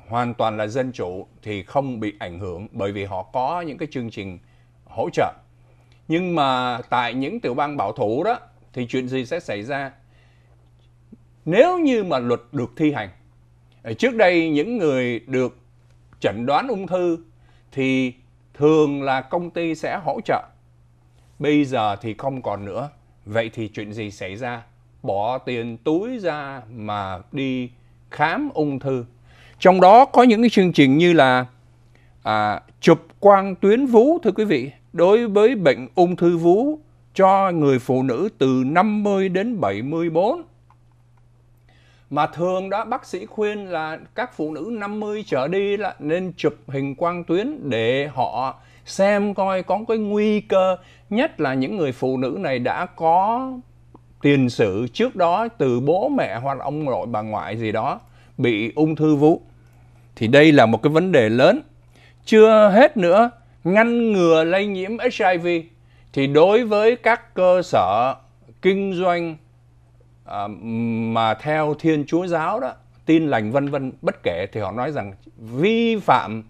hoàn toàn là dân chủ thì không bị ảnh hưởng bởi vì họ có những cái chương trình hỗ trợ. Nhưng mà tại những tiểu bang bảo thủ đó thì chuyện gì sẽ xảy ra? nếu như mà luật được thi hành. Ờ, trước đây những người được chẩn đoán ung thư thì thường là công ty sẽ hỗ trợ. Bây giờ thì không còn nữa. Vậy thì chuyện gì xảy ra? Bỏ tiền túi ra mà đi khám ung thư. Trong đó có những cái chương trình như là à, chụp quang tuyến vú thưa quý vị. Đối với bệnh ung thư vú cho người phụ nữ từ 50 đến 74 mà thường đó bác sĩ khuyên là các phụ nữ 50 trở đi là nên chụp hình quang tuyến để họ xem coi có cái nguy cơ nhất là những người phụ nữ này đã có tiền sử trước đó từ bố mẹ hoặc ông nội bà ngoại gì đó bị ung thư vú thì đây là một cái vấn đề lớn chưa hết nữa ngăn ngừa lây nhiễm HIV thì đối với các cơ sở kinh doanh À, mà theo Thiên Chúa giáo đó tin lành vân vân bất kể thì họ nói rằng vi phạm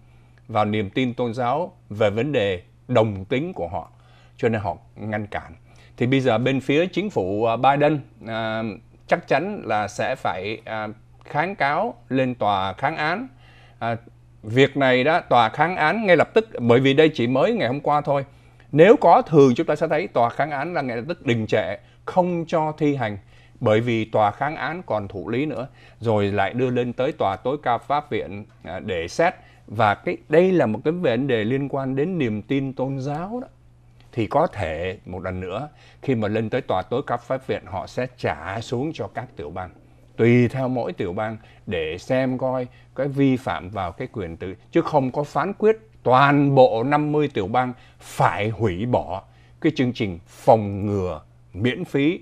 vào niềm tin tôn giáo về vấn đề đồng tính của họ cho nên họ ngăn cản thì bây giờ bên phía chính phủ à, Biden à, chắc chắn là sẽ phải à, kháng cáo lên tòa kháng án à, việc này đó tòa kháng án ngay lập tức bởi vì đây chỉ mới ngày hôm qua thôi nếu có thường chúng ta sẽ thấy tòa kháng án là ngay lập tức đình trệ không cho thi hành bởi vì tòa kháng án còn thụ lý nữa rồi lại đưa lên tới tòa tối cao pháp viện à, để xét và cái đây là một cái vấn đề liên quan đến niềm tin tôn giáo đó thì có thể một lần nữa khi mà lên tới tòa tối cao pháp viện họ sẽ trả xuống cho các tiểu bang tùy theo mỗi tiểu bang để xem coi cái vi phạm vào cái quyền tự chứ không có phán quyết toàn bộ 50 tiểu bang phải hủy bỏ cái chương trình phòng ngừa miễn phí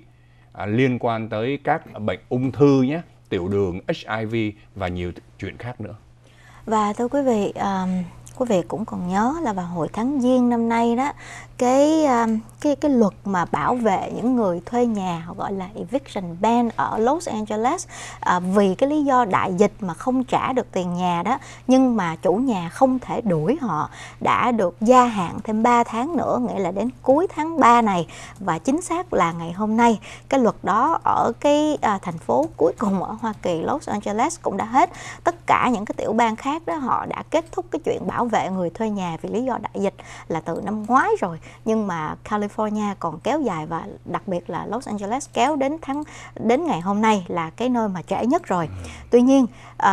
À, liên quan tới các bệnh ung thư nhé, tiểu đường, HIV và nhiều chuyện khác nữa. Và thưa quý vị, um, quý vị cũng còn nhớ là vào hồi tháng giêng năm nay đó cái à, cái cái luật mà bảo vệ những người thuê nhà gọi là eviction ban ở Los Angeles à, vì cái lý do đại dịch mà không trả được tiền nhà đó nhưng mà chủ nhà không thể đuổi họ đã được gia hạn thêm 3 tháng nữa nghĩa là đến cuối tháng 3 này và chính xác là ngày hôm nay cái luật đó ở cái à, thành phố cuối cùng ở Hoa Kỳ Los Angeles cũng đã hết tất cả những cái tiểu bang khác đó họ đã kết thúc cái chuyện bảo bảo vệ người thuê nhà vì lý do đại dịch là từ năm ngoái rồi nhưng mà California còn kéo dài và đặc biệt là Los Angeles kéo đến tháng đến ngày hôm nay là cái nơi mà trễ nhất rồi. Ừ. Tuy nhiên uh,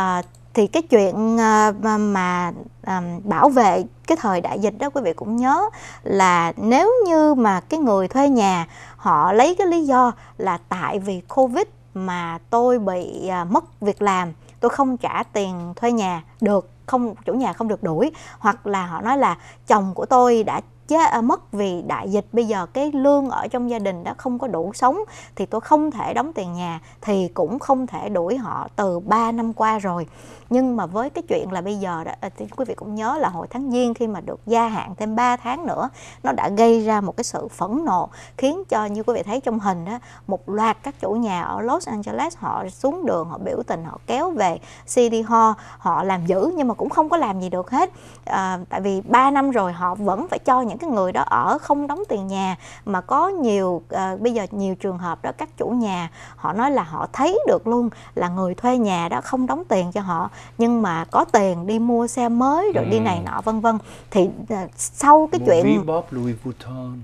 thì cái chuyện ờ, mà ờ, bảo vệ cái thời đại dịch đó quý vị cũng nhớ là nếu như mà cái người thuê nhà họ lấy cái lý do là tại vì covid mà tôi bị mất việc làm tôi không trả tiền thuê nhà được không chủ nhà không được đuổi hoặc là họ nói là chồng của tôi đã chế à, mất vì đại dịch bây giờ cái lương ở trong gia đình đã không có đủ sống thì tôi không thể đóng tiền nhà thì cũng không thể đuổi họ từ 3 năm qua rồi nhưng mà với cái chuyện là bây giờ đó, à, thì quý vị cũng nhớ là hồi tháng giêng khi mà được gia hạn thêm 3 tháng nữa nó đã gây ra một cái sự phẫn nộ khiến cho như quý vị thấy trong hình đó một loạt các chủ nhà ở Los Angeles họ xuống đường họ biểu tình họ kéo về City Hall họ làm dữ nhưng mà cũng không có làm gì được hết à, tại vì 3 năm rồi họ vẫn phải cho những cái người đó ở không đóng tiền nhà mà có nhiều à, bây giờ nhiều trường hợp đó các chủ nhà họ nói là họ thấy được luôn là người thuê nhà đó không đóng tiền cho họ nhưng mà có tiền đi mua xe mới rồi ừ. đi này nọ vân vân thì à, sau cái mua chuyện Louis Vuitton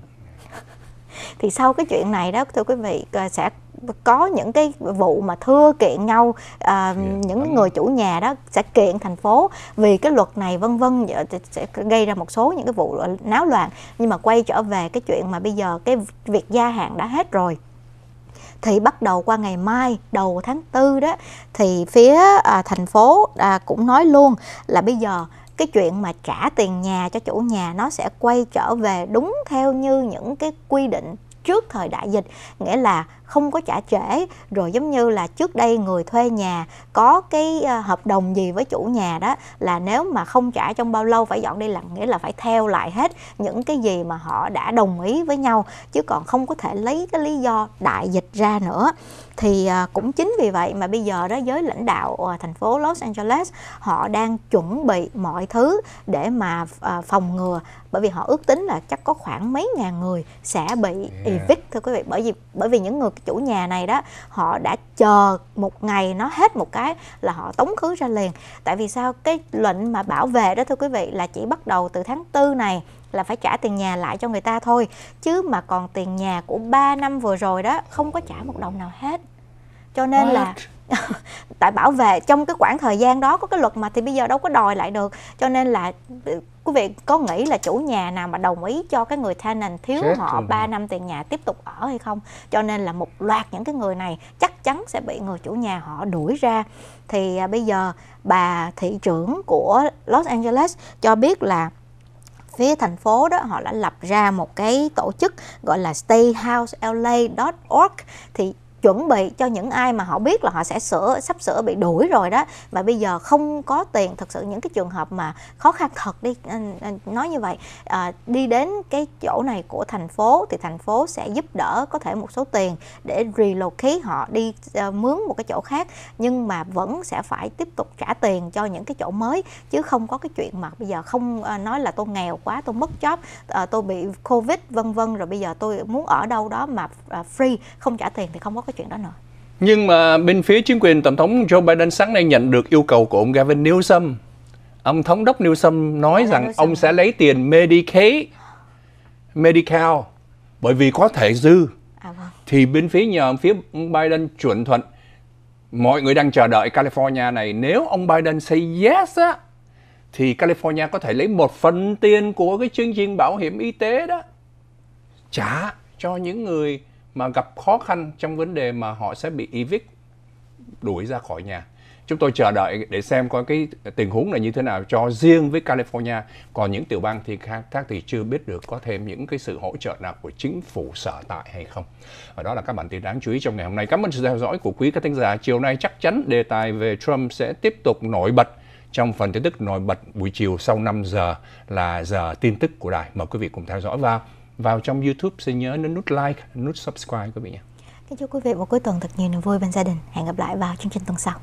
thì sau cái chuyện này đó thưa quý vị ờ, sẽ có những cái vụ mà thưa kiện nhau uh, ờ, yeah, dạ, những người chủ nhà đó sẽ kiện thành phố vì cái luật này vân vân ờ, sẽ gây ra một số những cái vụ náo loạn nhưng mà quay trở về cái chuyện mà bây giờ cái việc gia hạn đã hết rồi thì bắt đầu qua ngày mai đầu tháng 4 đó thì phía à, thành phố à, cũng nói luôn là bây giờ cái chuyện mà trả tiền nhà cho chủ nhà nó sẽ quay trở về đúng theo như những cái quy định trước thời đại dịch nghĩa là không có trả trễ rồi giống như là trước đây người thuê nhà có cái ờ, hợp đồng gì với chủ nhà đó là nếu mà không trả trong bao lâu phải dọn đi là nghĩa là phải theo lại hết những cái gì mà họ đã đồng ý với nhau chứ còn không có thể lấy cái lý do đại dịch ra nữa thì ờ, cũng chính vì vậy mà bây giờ đó giới lãnh đạo ờ, thành phố Los Angeles họ đang chuẩn bị mọi thứ để mà phòng ngừa bởi vì họ ước tính là chắc có khoảng mấy ngàn người sẽ bị evict thưa quý vị bởi vì bởi vì những người chủ nhà này đó họ đã chờ một ngày nó hết một cái là họ tống khứ ra liền tại vì sao cái lệnh mà bảo vệ đó thưa quý vị là chỉ bắt đầu từ tháng tư này là phải trả tiền nhà lại cho người ta thôi chứ mà còn tiền nhà của 3 năm vừa rồi đó không có trả một đồng nào hết cho nên là (laughs) tại bảo vệ trong cái khoảng thời gian đó có cái luật mà thì bây giờ đâu có đòi lại được cho nên là quý vị có nghĩ là chủ nhà nào mà đồng ý cho cái người tenant thiếu Chết họ 3 năm tiền nhà tiếp tục ở hay không cho nên là một loạt những cái người này chắc chắn sẽ bị người chủ nhà họ đuổi ra thì à, bây giờ bà thị trưởng của Los Angeles cho biết là phía thành phố đó họ đã lập ra một cái tổ chức gọi là stayhouseLA.org thì chuẩn bị cho những ai mà họ biết là họ sẽ sửa sắp sửa bị đuổi rồi đó mà bây giờ không có tiền thật sự những cái trường hợp mà khó khăn thật đi à, à, nói như vậy à, đi đến cái chỗ này của thành phố thì thành phố sẽ giúp đỡ có thể một số tiền để relocate họ đi à, mướn một cái chỗ khác nhưng mà vẫn sẽ phải tiếp tục trả tiền cho những cái chỗ mới chứ không có cái chuyện mà bây giờ không à, nói là tôi nghèo quá tôi mất job à, tôi bị covid vân vân rồi bây giờ tôi muốn ở đâu đó mà à, free không trả tiền thì không có cái chuyện đó nữa nhưng mà bên phía chính quyền tổng thống Joe Biden sáng nay nhận được yêu cầu của ông Gavin Newsom ông thống đốc Newsom nói Gavin rằng Newsom. ông sẽ lấy tiền Medicaid Medical bởi vì có thể dư à, vâng. thì bên phía nhờ phía ông Biden chuẩn thuận mọi người đang chờ đợi California này nếu ông Biden say yes á thì California có thể lấy một phần tiền của cái chương trình bảo hiểm y tế đó trả cho những người mà gặp khó khăn trong vấn đề mà họ sẽ bị evict đuổi ra khỏi nhà chúng tôi chờ đợi để xem coi cái tình huống là như thế nào cho riêng với California còn những tiểu bang thì khác khác thì chưa biết được có thêm những cái sự hỗ trợ nào của chính phủ sở tại hay không và đó là các bản tin đáng chú ý trong ngày hôm nay cảm ơn sự theo dõi của quý các thính giả chiều nay chắc chắn đề tài về Trump sẽ tiếp tục nổi bật trong phần tin tức nổi bật buổi chiều sau 5 giờ là giờ tin tức của đài mời quý vị cùng theo dõi vào vào trong YouTube xin nhớ đến nút like, nút subscribe quý vị nhé. Kính chúc quý vị một cuối tuần thật nhiều niềm vui bên gia đình. Hẹn gặp lại vào chương trình tuần sau.